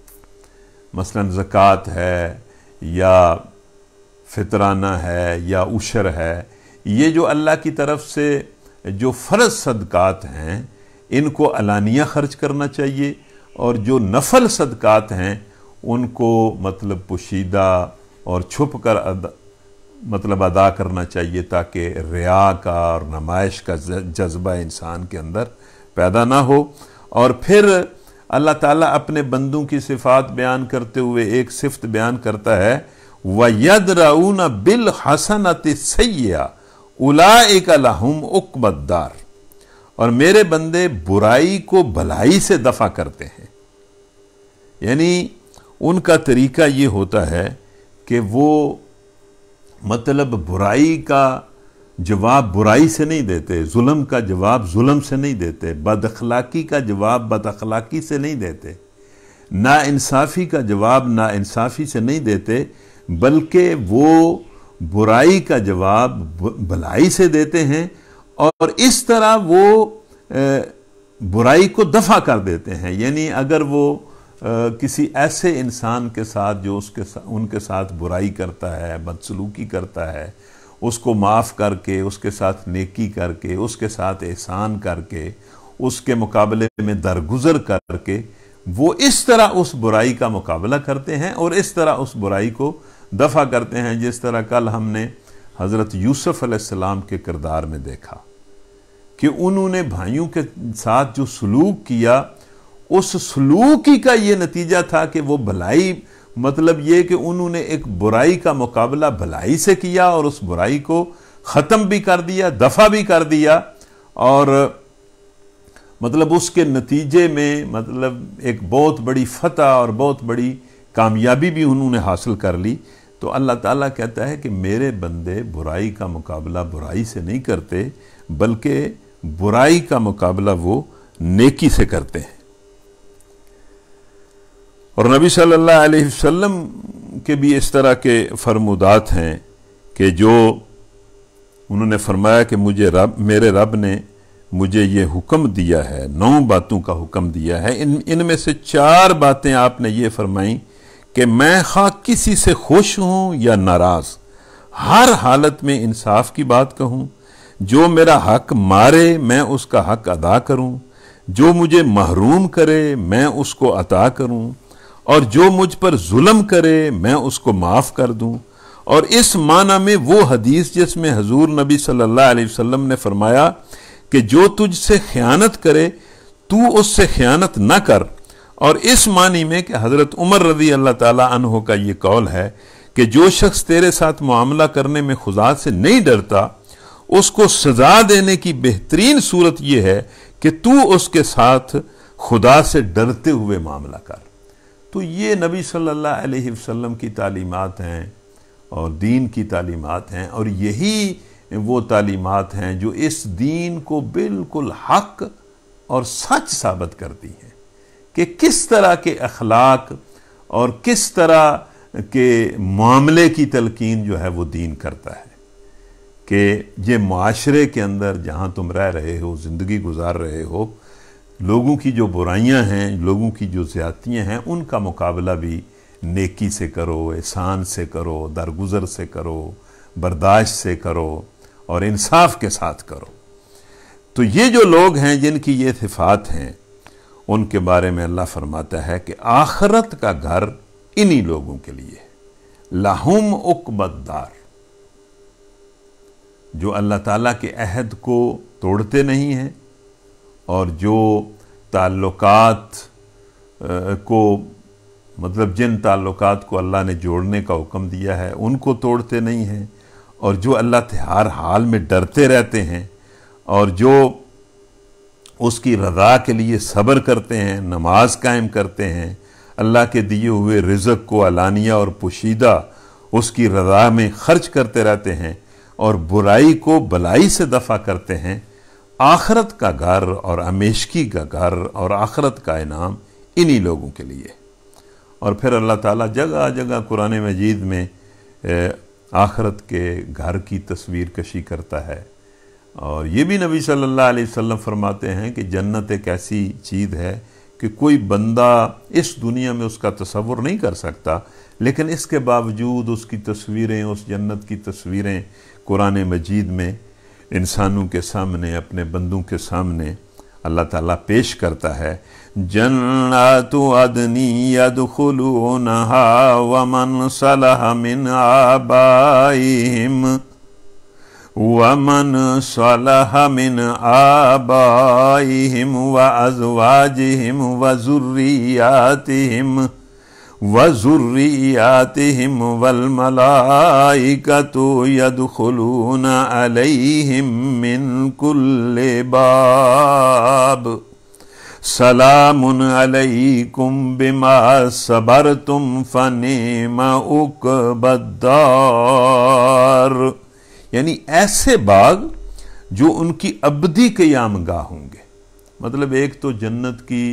मसलन ज़क़़त है या फितराना है या उशर है ये जो अल्लाह की तरफ से जो फ़र्ज सदक़ात हैं इनको अलानिया ख़र्च करना चाहिए और जो नफल सदक़ात हैं उनको मतलब पोशीदा और छुप कर अदा, मतलब अदा करना चाहिए ताकि रिया का और नमाइश का जज्बा इंसान के अंदर पैदा ना हो और फिर अल्लाह ताला अपने बंदों की सिफात बयान करते हुए एक सिफत बयान करता है वयद राउन बिल हसनत सैया उलाकम उकमदार और मेरे बंदे बुराई को भलाई से दफ़ा करते हैं यानी उनका तरीका ये होता है कि वो मतलब बुराई का जवाब बुराई से नहीं देते जुल्म का जवाब जुल्म से नहीं देते बद अखलाकी का जवाब बद अखलाकी से नहीं देते इंसाफ़ी का जवाब इंसाफ़ी से नहीं देते बल्कि वो बुराई का जवाब भलाई से देते हैं और इस तरह वो बुराई को दफ़ा कर देते हैं यानी अगर वो किसी ऐसे इंसान के साथ जो उसके सा, उनके साथ बुराई करता है बदसलूकी करता है उसको माफ़ करके उसके साथ नेकी करके उसके साथ एहसान करके उसके मुकाबले में दरगुजर करके वो इस तरह उस बुराई का मुकाबला करते हैं और इस तरह उस बुराई को दफ़ा करते हैं जिस तरह कल हमने हज़रत यूसुफ़ अलैहिस्सलाम के किरदार में देखा कि उन्होंने भाइयों के साथ जो सलूक किया उस सलूक ही का ये नतीजा था कि वो भलाई मतलब ये कि उन्होंने एक बुराई का मुकाबला भलाई से किया और उस बुराई को ख़त्म भी कर दिया दफ़ा भी कर दिया और मतलब उसके नतीजे में मतलब एक बहुत बड़ी फतह और बहुत बड़ी कामयाबी भी उन्होंने हासिल कर ली तो अल्लाह ताला कहता है कि मेरे बंदे बुराई का मुकाबला बुराई से नहीं करते बल्कि बुराई का मुकाबला वो नेकी से करते हैं और नबी सल्लल्लाहु अलैहि वसल्लम के भी इस तरह के फरमुदात हैं कि जो उन्होंने फरमाया कि मुझे रब मेरे रब ने मुझे ये हुक्म दिया है नौ बातों का हुक्म दिया है इन इनमें से चार बातें आपने ये फरमाई कि मैं खा किसी से खुश हूँ या नाराज़ हर हालत में इंसाफ की बात कहूँ जो मेरा हक मारे मैं उसका हक अदा करूँ जो मुझे महरूम करे मैं उसको अता करूँ और जो मुझ पर जुल्म करे मैं उसको माफ़ कर दूं और इस माना में वो हदीस जिसमें हजूर नबी सल्लल्लाहु अलैहि वसल्लम ने फरमाया कि जो तुझसे ख़यानत करे तू उससे ख़यानत ना कर और इस मानी में कि हज़रत उमर रजी अल्लाह तहों का ये कौल है कि जो शख्स तेरे साथ मामला करने में खुदा से नहीं डरता उसको सजा देने की बेहतरीन सूरत यह है कि तू उसके साथ खुदा से डरते हुए मामला कर तो ये नबी सल्लल्लाहु अलैहि वसल्लम की तालीमात हैं और दीन की तालीमात हैं और यही वो तालीमात हैं जो इस दीन को बिल्कुल हक और सच साबित करती हैं कि किस तरह के अखलाक और किस तरह के मामले की तलकिन जो है वो दीन करता है कि ये माशरे के अंदर जहाँ तुम रह रहे हो ज़िंदगी गुजार रहे हो लोगों की जो बुराइयां हैं लोगों की जो ज़्यादतियाँ हैं उनका मुकाबला भी नेकी से करो एहसान से करो दरगुजर से करो बर्दाश्त से करो और इंसाफ के साथ करो तो ये जो लोग हैं जिनकी ये सिफात हैं उनके बारे में अल्लाह फरमाता है कि आखरत का घर इन्हीं लोगों के लिए है लाहुम उकबदार जो अल्लाह ताला के अहद को तोड़ते नहीं हैं और जो ताल्लुकात को मतलब जिन ताल्लुकात को अल्लाह ने जोड़ने का हुक्म दिया है उनको तोड़ते नहीं हैं और जो अल्लाह हर हाल में डरते रहते हैं और जो उसकी रज़ा के लिए सब्र करते हैं नमाज कायम करते हैं अल्लाह के दिए हुए रिज़क को अलानिया और पोशीदा उसकी रज़ा में ख़र्च करते रहते हैं और बुराई को भलाई से दफ़ा करते हैं आखरत का घर और अमेशकी का घर और आखरत का इनाम इन्हीं लोगों के लिए और फिर अल्लाह ताला जगह जगह कुरान मजीद में आखरत के घर की तस्वीर कशी करता है और ये भी नबी सल्लल्लाहु अलैहि वसल्लम फरमाते हैं कि जन्नत एक ऐसी चीज़ है कि कोई बंदा इस दुनिया में उसका तस्वुर नहीं कर सकता लेकिन इसके बावजूद उसकी तस्वीरें उस जन्नत की तस्वीरें कुरान मजीद में इंसानों के सामने अपने बंदों के सामने अल्लाह ताला पेश करता है जन्नातु अदनी यदखुलूनहा व मन सलह मिन आबाइहिम व मन सलह मिन आबाइहिम व अजवाजिहिम व जुर्रियातिहिम वजुर्रियातिहिम वलमलाइकतु यदखुलून अलैहिम मिन कुल्ले बाब सलामुन अलैकुम बिमा सबरतुम फनेम उकबद्दार यानी ऐसे बाग जो उनकी अबदी कयामगा होंगे मतलब एक तो जन्नत की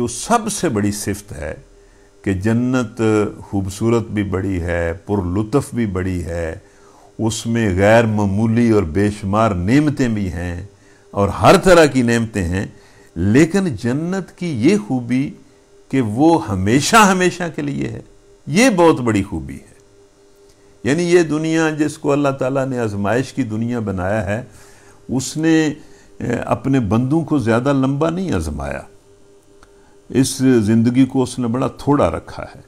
जो सबसे बड़ी सिफत है कि जन्नत खूबसूरत भी बड़ी है पुरलुत्फ़ भी बड़ी है उसमें गैर मामूली और बेशुमार नेमतें भी हैं और हर तरह की नेमतें हैं लेकिन जन्नत की ये खूबी कि वो हमेशा हमेशा के लिए है ये बहुत बड़ी खूबी है यानी ये दुनिया जिसको अल्लाह ताला ने आजमाइश की दुनिया बनाया है उसने अपने बंदों को ज़्यादा लंबा नहीं आजमाया इस ज़िंदगी को उसने बड़ा थोड़ा रखा है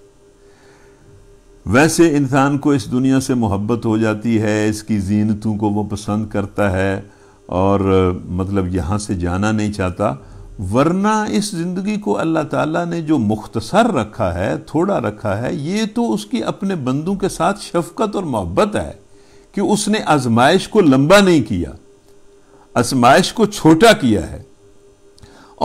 वैसे इंसान को इस दुनिया से मोहब्बत हो जाती है इसकी जीनतों को वो पसंद करता है और मतलब यहाँ से जाना नहीं चाहता वरना इस ज़िंदगी को अल्लाह ताला ने जो मुख्तसर रखा है थोड़ा रखा है ये तो उसकी अपने बंदों के साथ शफकत और मोहब्बत है कि उसने आजमाइश को लंबा नहीं किया आजमाइश को छोटा किया है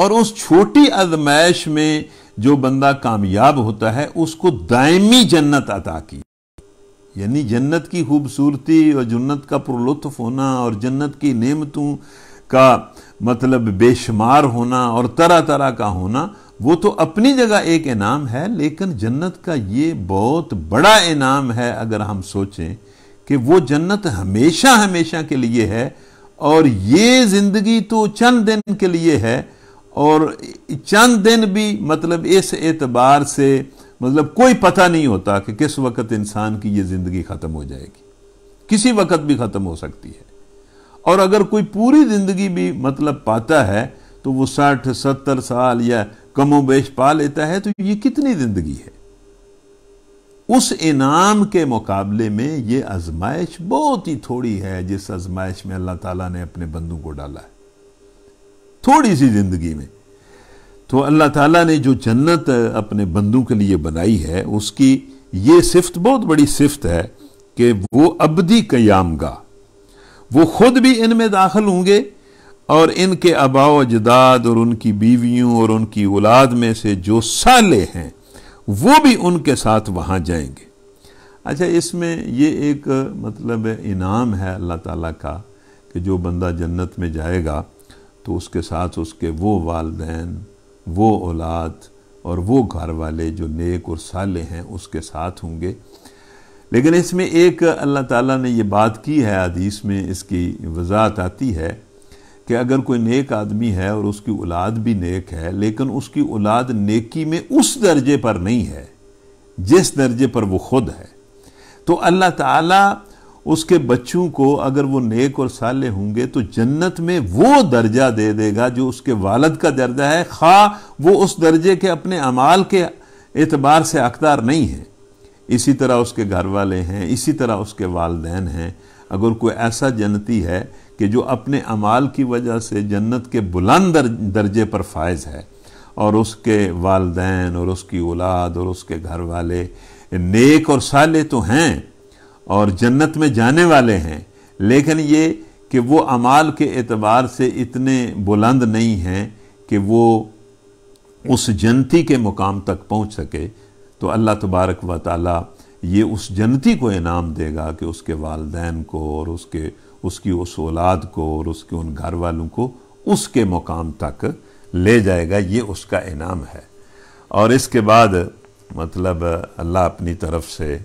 और उस छोटी आजमाइश में जो बंदा कामयाब होता है उसको दायमी जन्नत अता की यानी जन्नत की खूबसूरती और जन्नत का पुरलुत्फ होना और जन्नत की नेमतों का मतलब बेशुमार होना और तरह तरह का होना वो तो अपनी जगह एक इनाम है लेकिन जन्नत का ये बहुत बड़ा इनाम है अगर हम सोचें कि वो जन्नत हमेशा हमेशा के लिए है और ये ज़िंदगी तो चंद दिन के लिए है और चंद दिन भी मतलब इस एतबार से मतलब कोई पता नहीं होता कि किस वक्त इंसान की ये ज़िंदगी ख़त्म हो जाएगी किसी वक्त भी ख़त्म हो सकती है और अगर कोई पूरी ज़िंदगी भी मतलब पाता है तो वो साठ सत्तर साल या कमो बेश पा लेता है तो ये कितनी ज़िंदगी है उस इनाम के मुकाबले में ये आजमाइश बहुत ही थोड़ी है जिस आजमाइश में अल्लाह ताला ने अपने बंदों को डाला है थोड़ी सी ज़िंदगी में तो अल्लाह ताला ने जो जन्नत अपने बंदों के लिए बनाई है उसकी ये सिफत बहुत बड़ी सिफत है कि वो अबदी क्याम का वो खुद भी इनमें दाखिल होंगे और इनके आबा अजदाद और उनकी बीवियों और उनकी औलाद में से जो साले हैं वो भी उनके साथ वहाँ जाएंगे अच्छा इसमें ये एक मतलब इनाम है अल्लाह ताला का कि जो बंदा जन्नत में जाएगा तो उसके साथ उसके वो वालदेन वो औलाद और वो घर वाले जो नेक और साले हैं उसके साथ होंगे लेकिन इसमें एक अल्लाह ताला ने ये बात की है हदीस में इसकी वजाहत आती है कि अगर कोई नेक आदमी है और उसकी औलाद भी नेक है लेकिन उसकी औलाद नेकी में उस दर्जे पर नहीं है जिस दर्जे पर वो खुद है तो अल्लाह ताला उसके बच्चों को अगर वो नेक और साले होंगे तो जन्नत में वो दर्जा दे देगा जो उसके वालद का दर्जा है खा वो उस दर्जे के अपने अमाल के एतबार से अकदार नहीं है इसी तरह उसके घर वाले हैं इसी तरह उसके वालदेन हैं अगर कोई ऐसा जन्नती है कि जो अपने अमाल की वजह से जन्नत के बुलंद दर्जे पर फायज है और उसके वालदेन और उसकी औलाद और उसके घर वाले नेक और साले तो हैं और जन्नत में जाने वाले हैं लेकिन ये कि वो अमाल के एतबार से इतने बुलंद नहीं हैं कि वो उस जन्नती के मुकाम तक पहुंच सके तो अल्लाह तबारक व ताली ये उस जन्नती को इनाम देगा कि उसके वालदेन को और उसके उसकी उस औलाद को और उसके उन घर वालों को उसके मुकाम तक ले जाएगा ये उसका इनाम है और इसके बाद मतलब अल्लाह अपनी तरफ से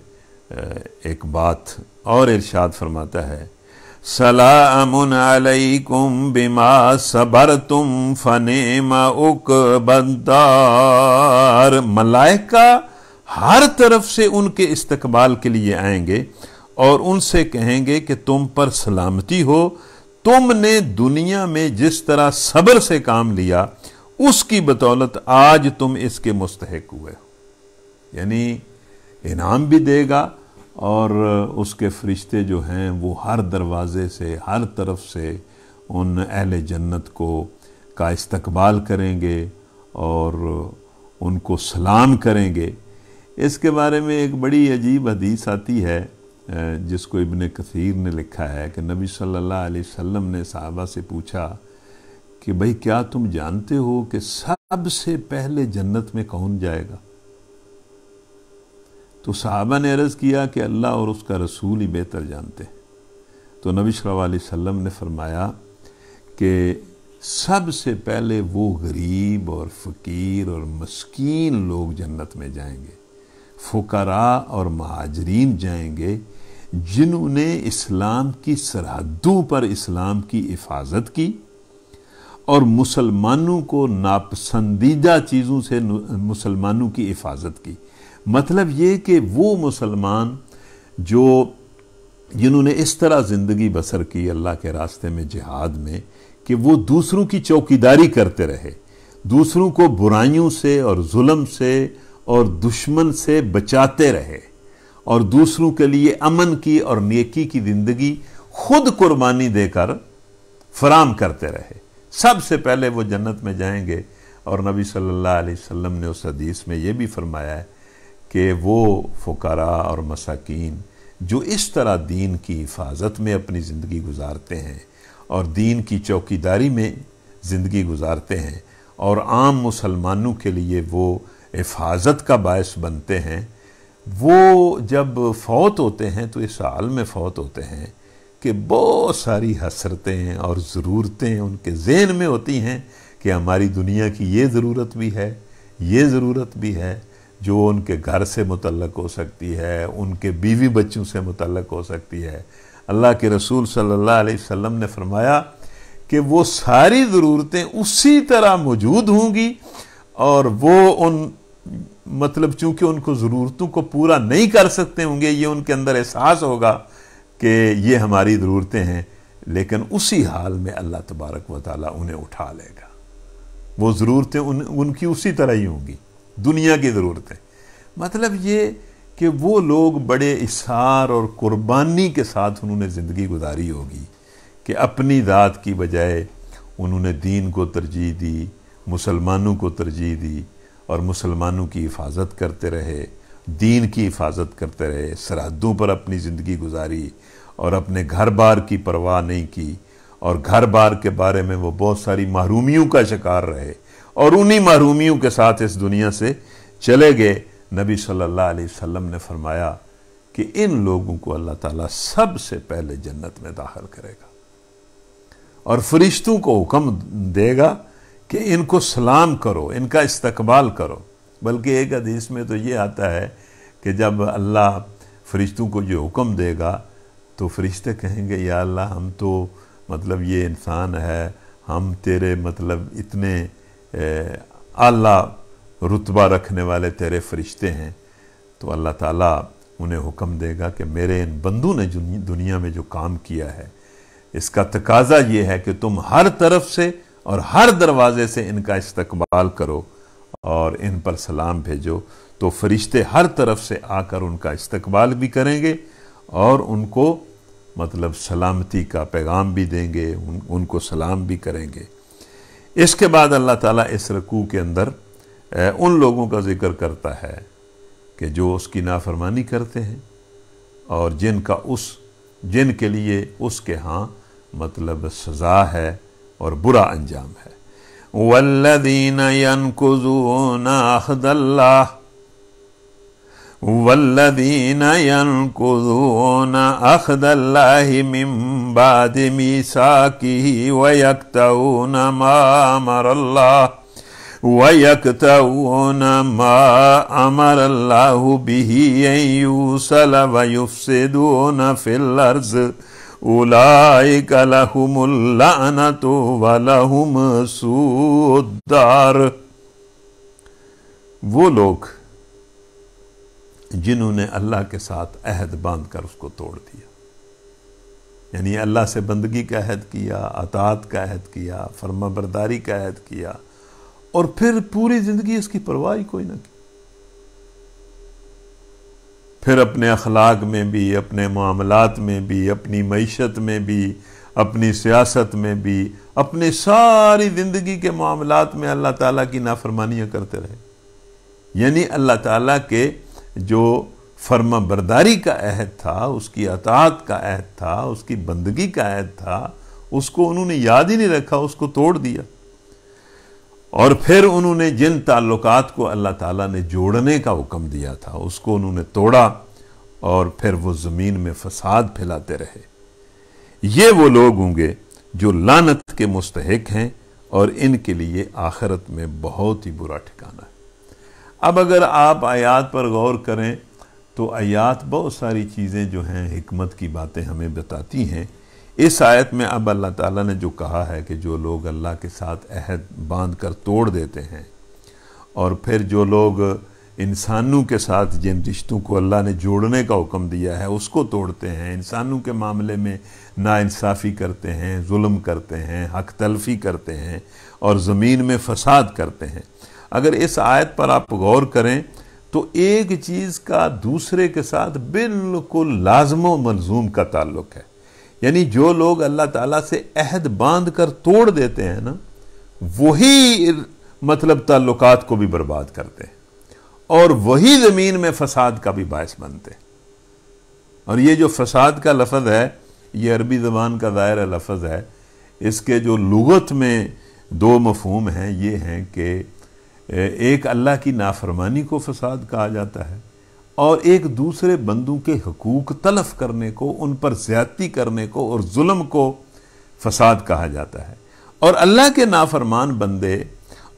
एक बात और इरशाद फरमाता है सलाम अलैकुम बिमा सबर तुम फने मक बदार मलाइका हर तरफ से उनके इस्तकबाल के लिए आएंगे और उनसे कहेंगे कि तुम पर सलामती हो तुमने दुनिया में जिस तरह सब्र से काम लिया उसकी बदौलत आज तुम इसके मुस्तक हुए यानी इनाम भी देगा और उसके फरिश्ते जो हैं वो हर दरवाज़े से हर तरफ से उन अहल जन्नत को का इस्तकबाल करेंगे और उनको सलाम करेंगे इसके बारे में एक बड़ी अजीब हदीस आती है जिसको इबन कसीर ने लिखा है कि नबी सल्लल्लाहु अलैहि वसल्लम ने साहबा से पूछा कि भाई क्या तुम जानते हो कि सबसे पहले जन्नत में कौन जाएगा तो साहबा ने अर्ज़ किया कि अल्लाह और उसका रसूल ही बेहतर जानते हैं तो नबी वसल्लम ने फरमाया कि सबसे पहले वो गरीब और फ़कीर और मस्कीन लोग जन्नत में जाएंगे फुकरा और महाजरीन जाएंगे जिन्होंने इस्लाम की सरहदों पर इस्लाम की हिफाजत की और मुसलमानों को नापसंदीदा चीज़ों से मुसलमानों की हिफाजत की मतलब ये कि वो मुसलमान जो जिन्होंने इस तरह ज़िंदगी बसर की अल्लाह के रास्ते में जिहाद में कि वो दूसरों की चौकीदारी करते रहे दूसरों को बुराइयों से और जुल्म से और दुश्मन से बचाते रहे और दूसरों के लिए अमन की और नेकी की ज़िंदगी खुद कुर्बानी देकर फराम करते रहे सबसे पहले वो जन्नत में जाएंगे और नबी सल्लल्लाहु अलैहि वसल्लम ने उस हदीस में ये भी फरमाया है कि वो फ़ुकारा और मसाकिन जो इस तरह दीन की हिफाजत में अपनी ज़िंदगी गुजारते हैं और दीन की चौकीदारी में ज़िंदगी गुजारते हैं और आम मुसलमानों के लिए वो हिफाजत का बायस बनते हैं वो जब फौत होते हैं तो इस हाल में फौत होते हैं कि बहुत सारी हसरतें और ज़रूरतें उनके जहन में होती हैं कि हमारी दुनिया की ये ज़रूरत भी है ये ज़रूरत भी है जो उनके घर से मुतलक हो सकती है उनके बीवी बच्चों से मुतलक हो सकती है अल्लाह के रसूल सल्लल्लाहु अलैहि वसल्लम ने फरमाया कि वो सारी ज़रूरतें उसी तरह मौजूद होंगी और वो उन मतलब चूंकि उनको ज़रूरतों को पूरा नहीं कर सकते होंगे ये उनके अंदर एहसास होगा कि ये हमारी ज़रूरतें हैं लेकिन उसी हाल में अल्लाह तबारक वाली उन्हें उठा लेगा वो ज़रूरतें उन, उनकी उसी तरह ही होंगी दुनिया की ज़रूरतें मतलब ये कि वो लोग बड़े इशार और कुर्बानी के साथ उन्होंने ज़िंदगी गुजारी होगी कि अपनी ज़ात की बजाय उन्होंने दीन को तरजीह दी मुसलमानों को तरजीह दी और मुसलमानों की हिफाजत करते रहे दीन की हिफाजत करते रहे सरहदों पर अपनी ज़िंदगी गुजारी और अपने घर बार की परवाह नहीं की और घर बार के बारे में वो बहुत सारी महरूमियों का शिकार रहे और उन्हीं महरूमियों के साथ इस दुनिया से चले गए नबी सल्लल्लाहु अलैहि वसल्लम ने फरमाया कि इन लोगों को अल्लाह ताला सबसे पहले जन्नत में दाखिल करेगा और फरिश्तों को हुक्म देगा कि इनको सलाम करो इनका इस्तकबाल करो बल्कि एक हदीस में तो ये आता है कि जब अल्लाह फरिश्तों को जो हुक्म देगा तो फरिश्ते कहेंगे या अल्लाह हम तो मतलब ये इंसान है हम तेरे मतलब इतने आला रुतबा रखने वाले तेरे फरिश्ते हैं तो अल्लाह ताला उन्हें हुक्म देगा कि मेरे इन बंदू ने दुनिया में जो काम किया है इसका तकाजा ये है कि तुम हर तरफ से और हर दरवाजे से इनका इस्तकबाल करो और इन पर सलाम भेजो तो फरिश्ते हर तरफ से आकर उनका इस्तकबाल भी करेंगे और उनको मतलब सलामती का पैगाम भी देंगे उन, उनको सलाम भी करेंगे इसके बाद अल्लाह ताला इस रकू के अंदर उन लोगों का जिक्र करता है कि जो उसकी नाफरमानी करते हैं और जिनका उस जिन के लिए उसके हाँ मतलब सज़ा है और बुरा अंजाम है वल्लदीन यनकुजून अहदल्ला والذين ينقضون أخذ الله من بعد ميثاقه ويكتون ما امر الله ويكتون ما امر الله به ان يوصل ويفسدون في الارض اولئك لهم اللعنه ولهم سوء الدار وہ لوگ जिन्होंने अल्लाह के साथ अहद बांध कर उसको तोड़ दिया यानी अल्लाह से बंदगी का अहद किया अतात का अहद किया फर्मा बरदारी का अहद किया और फिर पूरी ज़िंदगी इसकी परवाह ही कोई ना की फिर अपने अखलाक में भी अपने मामलात में भी अपनी मीशत में भी अपनी सियासत में भी अपने सारी ज़िंदगी के मामलात में अल्लाह ताला की नाफरमानियाँ करते रहे यानी अल्लाह ताला के जो फर्मा बरदारी का अहद था उसकी अतात का अहद था उसकी बंदगी का अहद था उसको उन्होंने याद ही नहीं रखा उसको तोड़ दिया और फिर उन्होंने जिन ताल्लुक को अल्लाह ताला ने जोड़ने का हुक्म दिया था उसको उन्होंने तोड़ा और फिर वो ज़मीन में फसाद फैलाते रहे ये वो लोग होंगे जो लानत के मुस्तक हैं और इनके लिए आखिरत में बहुत ही बुरा ठिकाना है अब अगर आप आयात पर गौर करें तो आयात बहुत सारी चीज़ें जो हैं हमत की बातें हमें बताती हैं इस आयत में अब अल्लाह ताला ने जो कहा है कि जो लोग अल्लाह के साथ अहद बांध कर तोड़ देते हैं और फिर जो लोग इंसानों के साथ जिन रिश्तों को अल्लाह ने जोड़ने का हुक्म दिया है उसको तोड़ते हैं इंसानों के मामले में नाानसाफ़ी करते हैं जुल्म करते हैं हक तलफी करते हैं और ज़मीन में फसाद करते हैं अगर इस आयत पर आप गौर करें तो एक चीज़ का दूसरे के साथ बिल्कुल लाजम मलजूम का ताल्लुक है यानी जो लोग अल्लाह ताला से अहद बांध कर तोड़ देते हैं ना वही मतलब ताल्लुकात को भी बर्बाद करते हैं और वही ज़मीन में फसाद का भी बायस बनते हैं और ये जो फसाद का लफज है ये अरबी ज़बान का दायर लफज है इसके जो लुगत में दो मफहम हैं ये हैं कि एक अल्लाह की नाफरमानी को फसाद कहा जाता है और एक दूसरे बंदों के हकूक तलफ करने को उन पर ज़्यादती करने को और जुल्म को फसाद कहा जाता है और अल्लाह के नाफरमान बंदे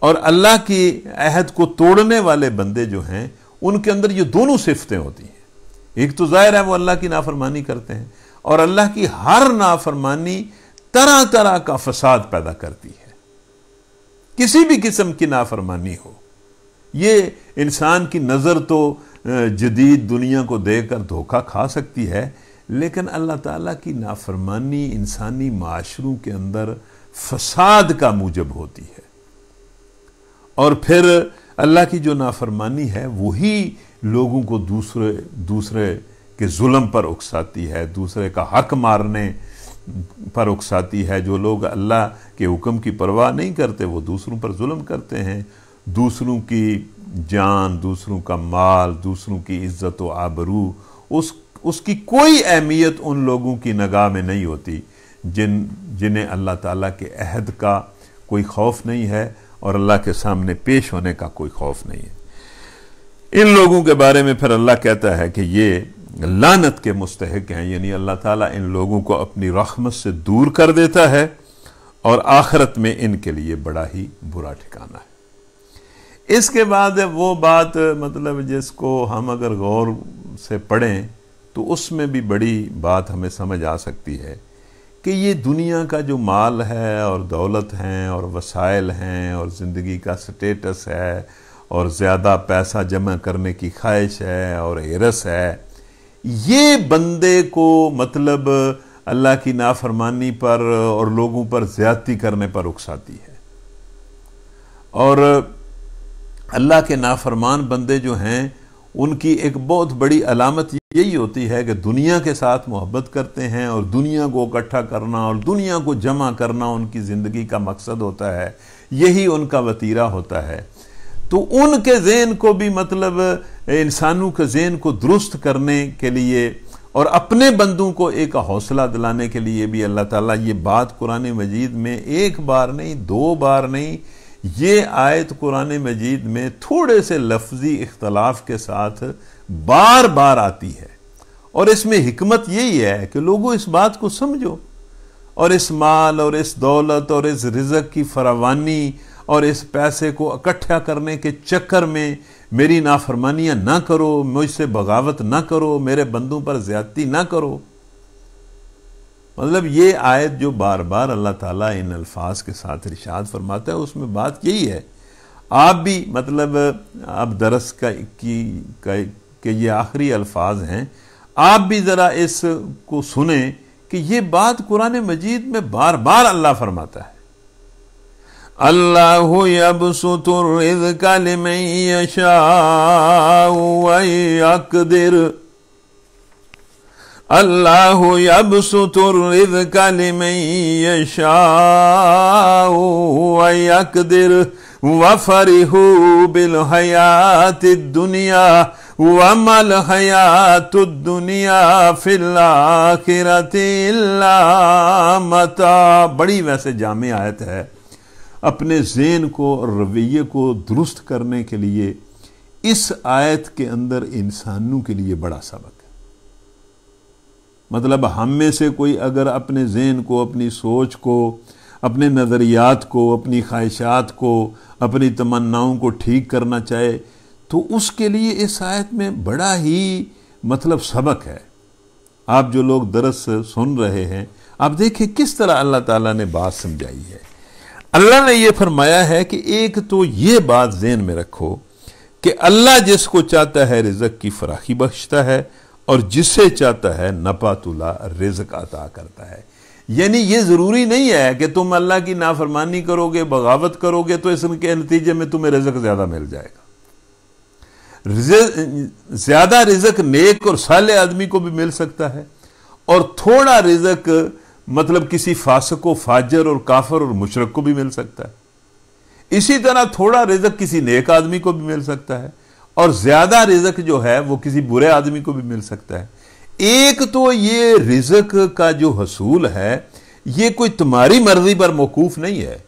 और अल्लाह की अहद को तोड़ने वाले बंदे जो हैं उनके अंदर ये दोनों सिफतें होती हैं एक तो ज़ाहिर है वो अल्लाह की नाफरमानी करते हैं और अल्लाह की हर नाफरमानी तरह तरह का फसाद पैदा करती है किसी भी किस्म की नाफरमानी हो ये इंसान की नज़र तो जदीद दुनिया को देकर धोखा खा सकती है लेकिन अल्लाह ताला की नाफरमानी इंसानी माशरों के अंदर फसाद का मूजब होती है और फिर अल्लाह की जो नाफरमानी है वही लोगों को दूसरे दूसरे के जुल्म पर उकसाती है दूसरे का हक मारने पर उकसाती है जो लोग अल्लाह के हुक्म की परवाह नहीं करते वो दूसरों पर जुल्म करते हैं दूसरों की जान दूसरों का माल दूसरों की इज्जत व आबरू उस उसकी कोई अहमियत उन लोगों की नगाह में नहीं होती जिन जिन्हें अल्लाह ताला के अहद का कोई खौफ नहीं है और अल्लाह के सामने पेश होने का कोई खौफ नहीं है इन लोगों के बारे में फिर अल्लाह कहता है कि ये लानत के मुस्तक हैं यानी अल्लाह ताला इन लोगों को अपनी रहमत से दूर कर देता है और आखरत में इनके लिए बड़ा ही बुरा ठिकाना है इसके बाद वो बात मतलब जिसको हम अगर गौर से पढ़ें तो उसमें भी बड़ी बात हमें समझ आ सकती है कि ये दुनिया का जो माल है और दौलत हैं और वसाइल हैं और ज़िंदगी का स्टेटस है और ज़्यादा पैसा जमा करने की ख्वाहिश है और हिरस है ये बंदे को मतलब अल्लाह की नाफरमानी पर और लोगों पर ज़्यादती करने पर उकसाती है और अल्लाह के नाफरमान बंदे जो हैं उनकी एक बहुत बड़ी अलामत यही होती है कि दुनिया के साथ मोहब्बत करते हैं और दुनिया को इकट्ठा करना और दुनिया को जमा करना उनकी ज़िंदगी का मकसद होता है यही उनका वतीरा होता है तो उनके जेन को भी मतलब इंसानों के जेन को दुरुस्त करने के लिए और अपने बंदों को एक हौसला दिलाने के लिए भी अल्लाह ताला ये बात कुरान मजीद में एक बार नहीं दो बार नहीं ये आयत कुरान मजीद में थोड़े से लफ्जी इख्तलाफ के साथ बार बार आती है और इसमें हमत यही है कि लोगों इस बात को समझो और इस माल और इस दौलत और इस रिजक की फरावानी और इस पैसे को इकट्ठा करने के चक्कर में मेरी नाफरमानियाँ ना करो मुझसे बगावत ना करो मेरे बंदों पर ज्यादती ना करो मतलब ये आयत जो बार बार अल्लाह ताला इन अल्फाज के साथ इरशाद फरमाता है उसमें बात यही है आप भी मतलब अब दरस का की का, के ये आखिरी अल्फाज हैं आप भी ज़रा इस को सुने कि ये बात कुरान मजीद में बार बार अल्लाह फरमाता है अल्लाह यबसुतुर्रिजकलिमयशाकदिर अल्लाह यबसुतुर्रिजकलिमयशाकदिर वफरिहु बिल हयात दुनिया वमल हयात दुनिया फिल्लाखिरत मता बड़ी वैसे जाम आयत है अपने जेन को और रवैये को दुरुस्त करने के लिए इस आयत के अंदर इंसानों के लिए बड़ा सबक है मतलब हम में से कोई अगर अपने जेन को अपनी सोच को अपने नज़रियात को अपनी ख्वाहिशात को अपनी तमन्नाओं को ठीक करना चाहे तो उसके लिए इस आयत में बड़ा ही मतलब सबक है आप जो लोग दरस सुन रहे हैं आप देखिए किस तरह अल्लाह ताला ने बात समझाई है अल्लाह ने यह फरमाया है कि एक तो ये बात जेन में रखो कि अल्लाह जिसको चाहता है रिजक की फराखी बख्शता है और जिसे चाहता है नपातुला रिजक अता करता है यानी यह ज़रूरी नहीं है कि तुम अल्लाह की नाफरमानी करोगे बगावत करोगे तो इसके नतीजे में तुम्हें रिजक ज़्यादा मिल जाएगा ज़्यादा रिजक नेक और साले आदमी को भी मिल सकता है और थोड़ा रिजक मतलब किसी फासक को फाजर और काफर और मुशरक को भी मिल सकता है इसी तरह थोड़ा रिजक किसी नेक आदमी को भी मिल सकता है और ज्यादा रिजक जो है वो किसी बुरे आदमी को भी मिल सकता है एक तो ये रिजक का जो हसूल है ये कोई तुम्हारी मर्जी पर मौकूफ नहीं है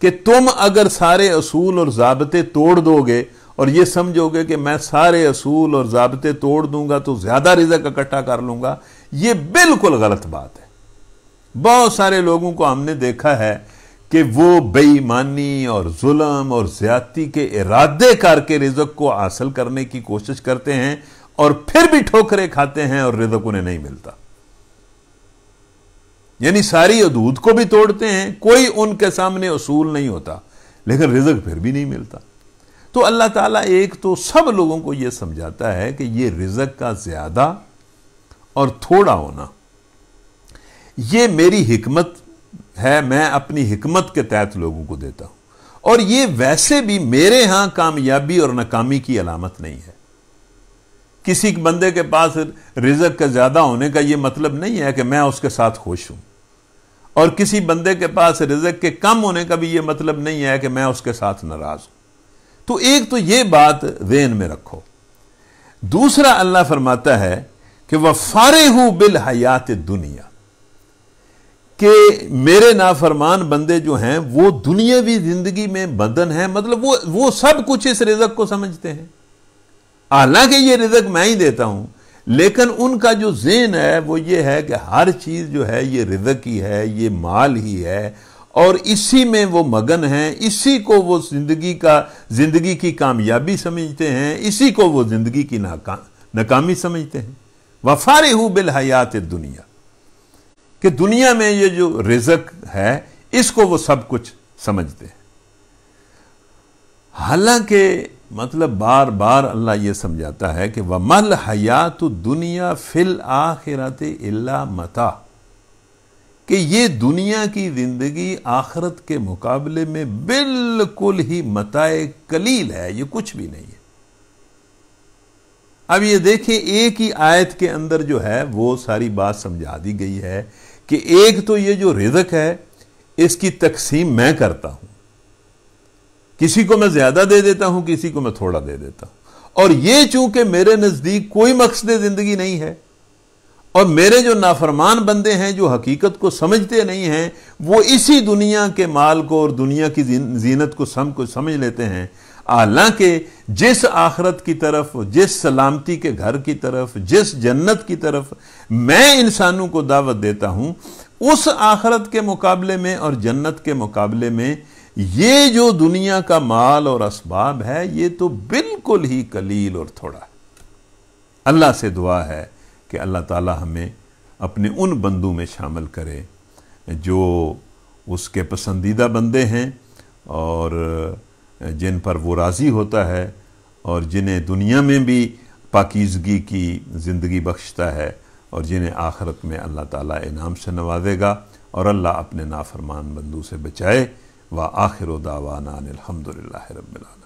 कि तुम अगर सारे असूल और जबते तोड़ दोगे और ये समझोगे कि मैं सारे असूल और जबते तोड़ दूंगा तो ज्यादा रिजक इकट्ठा कर लूंगा ये बिल्कुल गलत बात है बहुत सारे लोगों को हमने देखा है कि वो बेईमानी और जुलम और ज्यादती के इरादे करके रिजक को हासिल करने की कोशिश करते हैं और फिर भी ठोकरें खाते हैं और रिजक उन्हें नहीं मिलता यानी सारी अदूत को भी तोड़ते हैं कोई उनके सामने असूल नहीं होता लेकिन रिजक फिर भी नहीं मिलता तो अल्लाह ताला एक तो सब लोगों को यह समझाता है कि यह रिजक का ज्यादा और थोड़ा होना ये मेरी हिकमत है मैं अपनी हिकमत के तहत लोगों को देता हूं और ये वैसे भी मेरे यहां कामयाबी और नाकामी की अलामत नहीं है किसी बंदे के पास रिजक का ज़्यादा होने का ये मतलब नहीं है कि मैं उसके साथ खुश हूं और किसी बंदे के पास रिजक के कम होने का भी ये मतलब नहीं है कि मैं उसके साथ नाराज़ हूं तो एक तो ये बात वेन में रखो दूसरा अल्लाह फरमाता है कि फारे हूँ बिल हयात दुनिया कि मेरे नाफरमान बंदे जो हैं वो दुनियावी जिंदगी में बंधन है मतलब वो वो सब कुछ इस रिजक को समझते हैं हालांकि ये रिजक मैं ही देता हूं लेकिन उनका जो जेन है वो ये है कि हर चीज़ जो है ये रिजक ही है ये माल ही है और इसी में वो मगन हैं इसी को वो जिंदगी का जिंदगी की कामयाबी समझते हैं इसी को वो जिंदगी की नाकाम नाकामी समझते हैं वफारे हु बिल हयात दुनिया कि दुनिया में ये जो रिजक है इसको वो सब कुछ समझते हैं हालांकि मतलब बार बार अल्लाह ये समझाता है कि वमल हयात दुनिया फिल आखिरत इल्ला मता कि ये दुनिया की जिंदगी आखरत के मुकाबले में बिल्कुल ही मताए कलील है ये कुछ भी नहीं है अब ये देखें एक ही आयत के अंदर जो है वो सारी बात समझा दी गई है कि एक तो ये जो रिजक है इसकी तकसीम मैं करता हूं किसी को मैं ज्यादा दे देता हूं किसी को मैं थोड़ा दे देता हूं और ये चूंकि मेरे नजदीक कोई मकसद जिंदगी नहीं है और मेरे जो नाफरमान बंदे हैं जो हकीकत को समझते नहीं हैं वो इसी दुनिया के माल को और दुनिया की जीनत को सम को समझ लेते हैं हालांकि जिस आखरत की तरफ जिस सलामती के घर की तरफ जिस जन्नत की तरफ मैं इंसानों को दावत देता हूं उस आखरत के मुकाबले में और जन्नत के मुकाबले में ये जो दुनिया का माल और इसबाब है ये तो बिल्कुल ही कलील और थोड़ा है अल्लाह से दुआ है कि अल्लाह ताला हमें अपने उन बंदों में शामिल करे जो उसके पसंदीदा बंदे हैं और जिन पर वो राज़ी होता है और जिन्हें दुनिया में भी पाकिजगी की ज़िंदगी बख्शता है और जिन्हें आखरत में अल्लाह ताला इनाम से नवाजेगा और अल्लाह अपने नाफरमान बंदू से बचाए व आखिर दावाना अलहमदिल्ला रबाल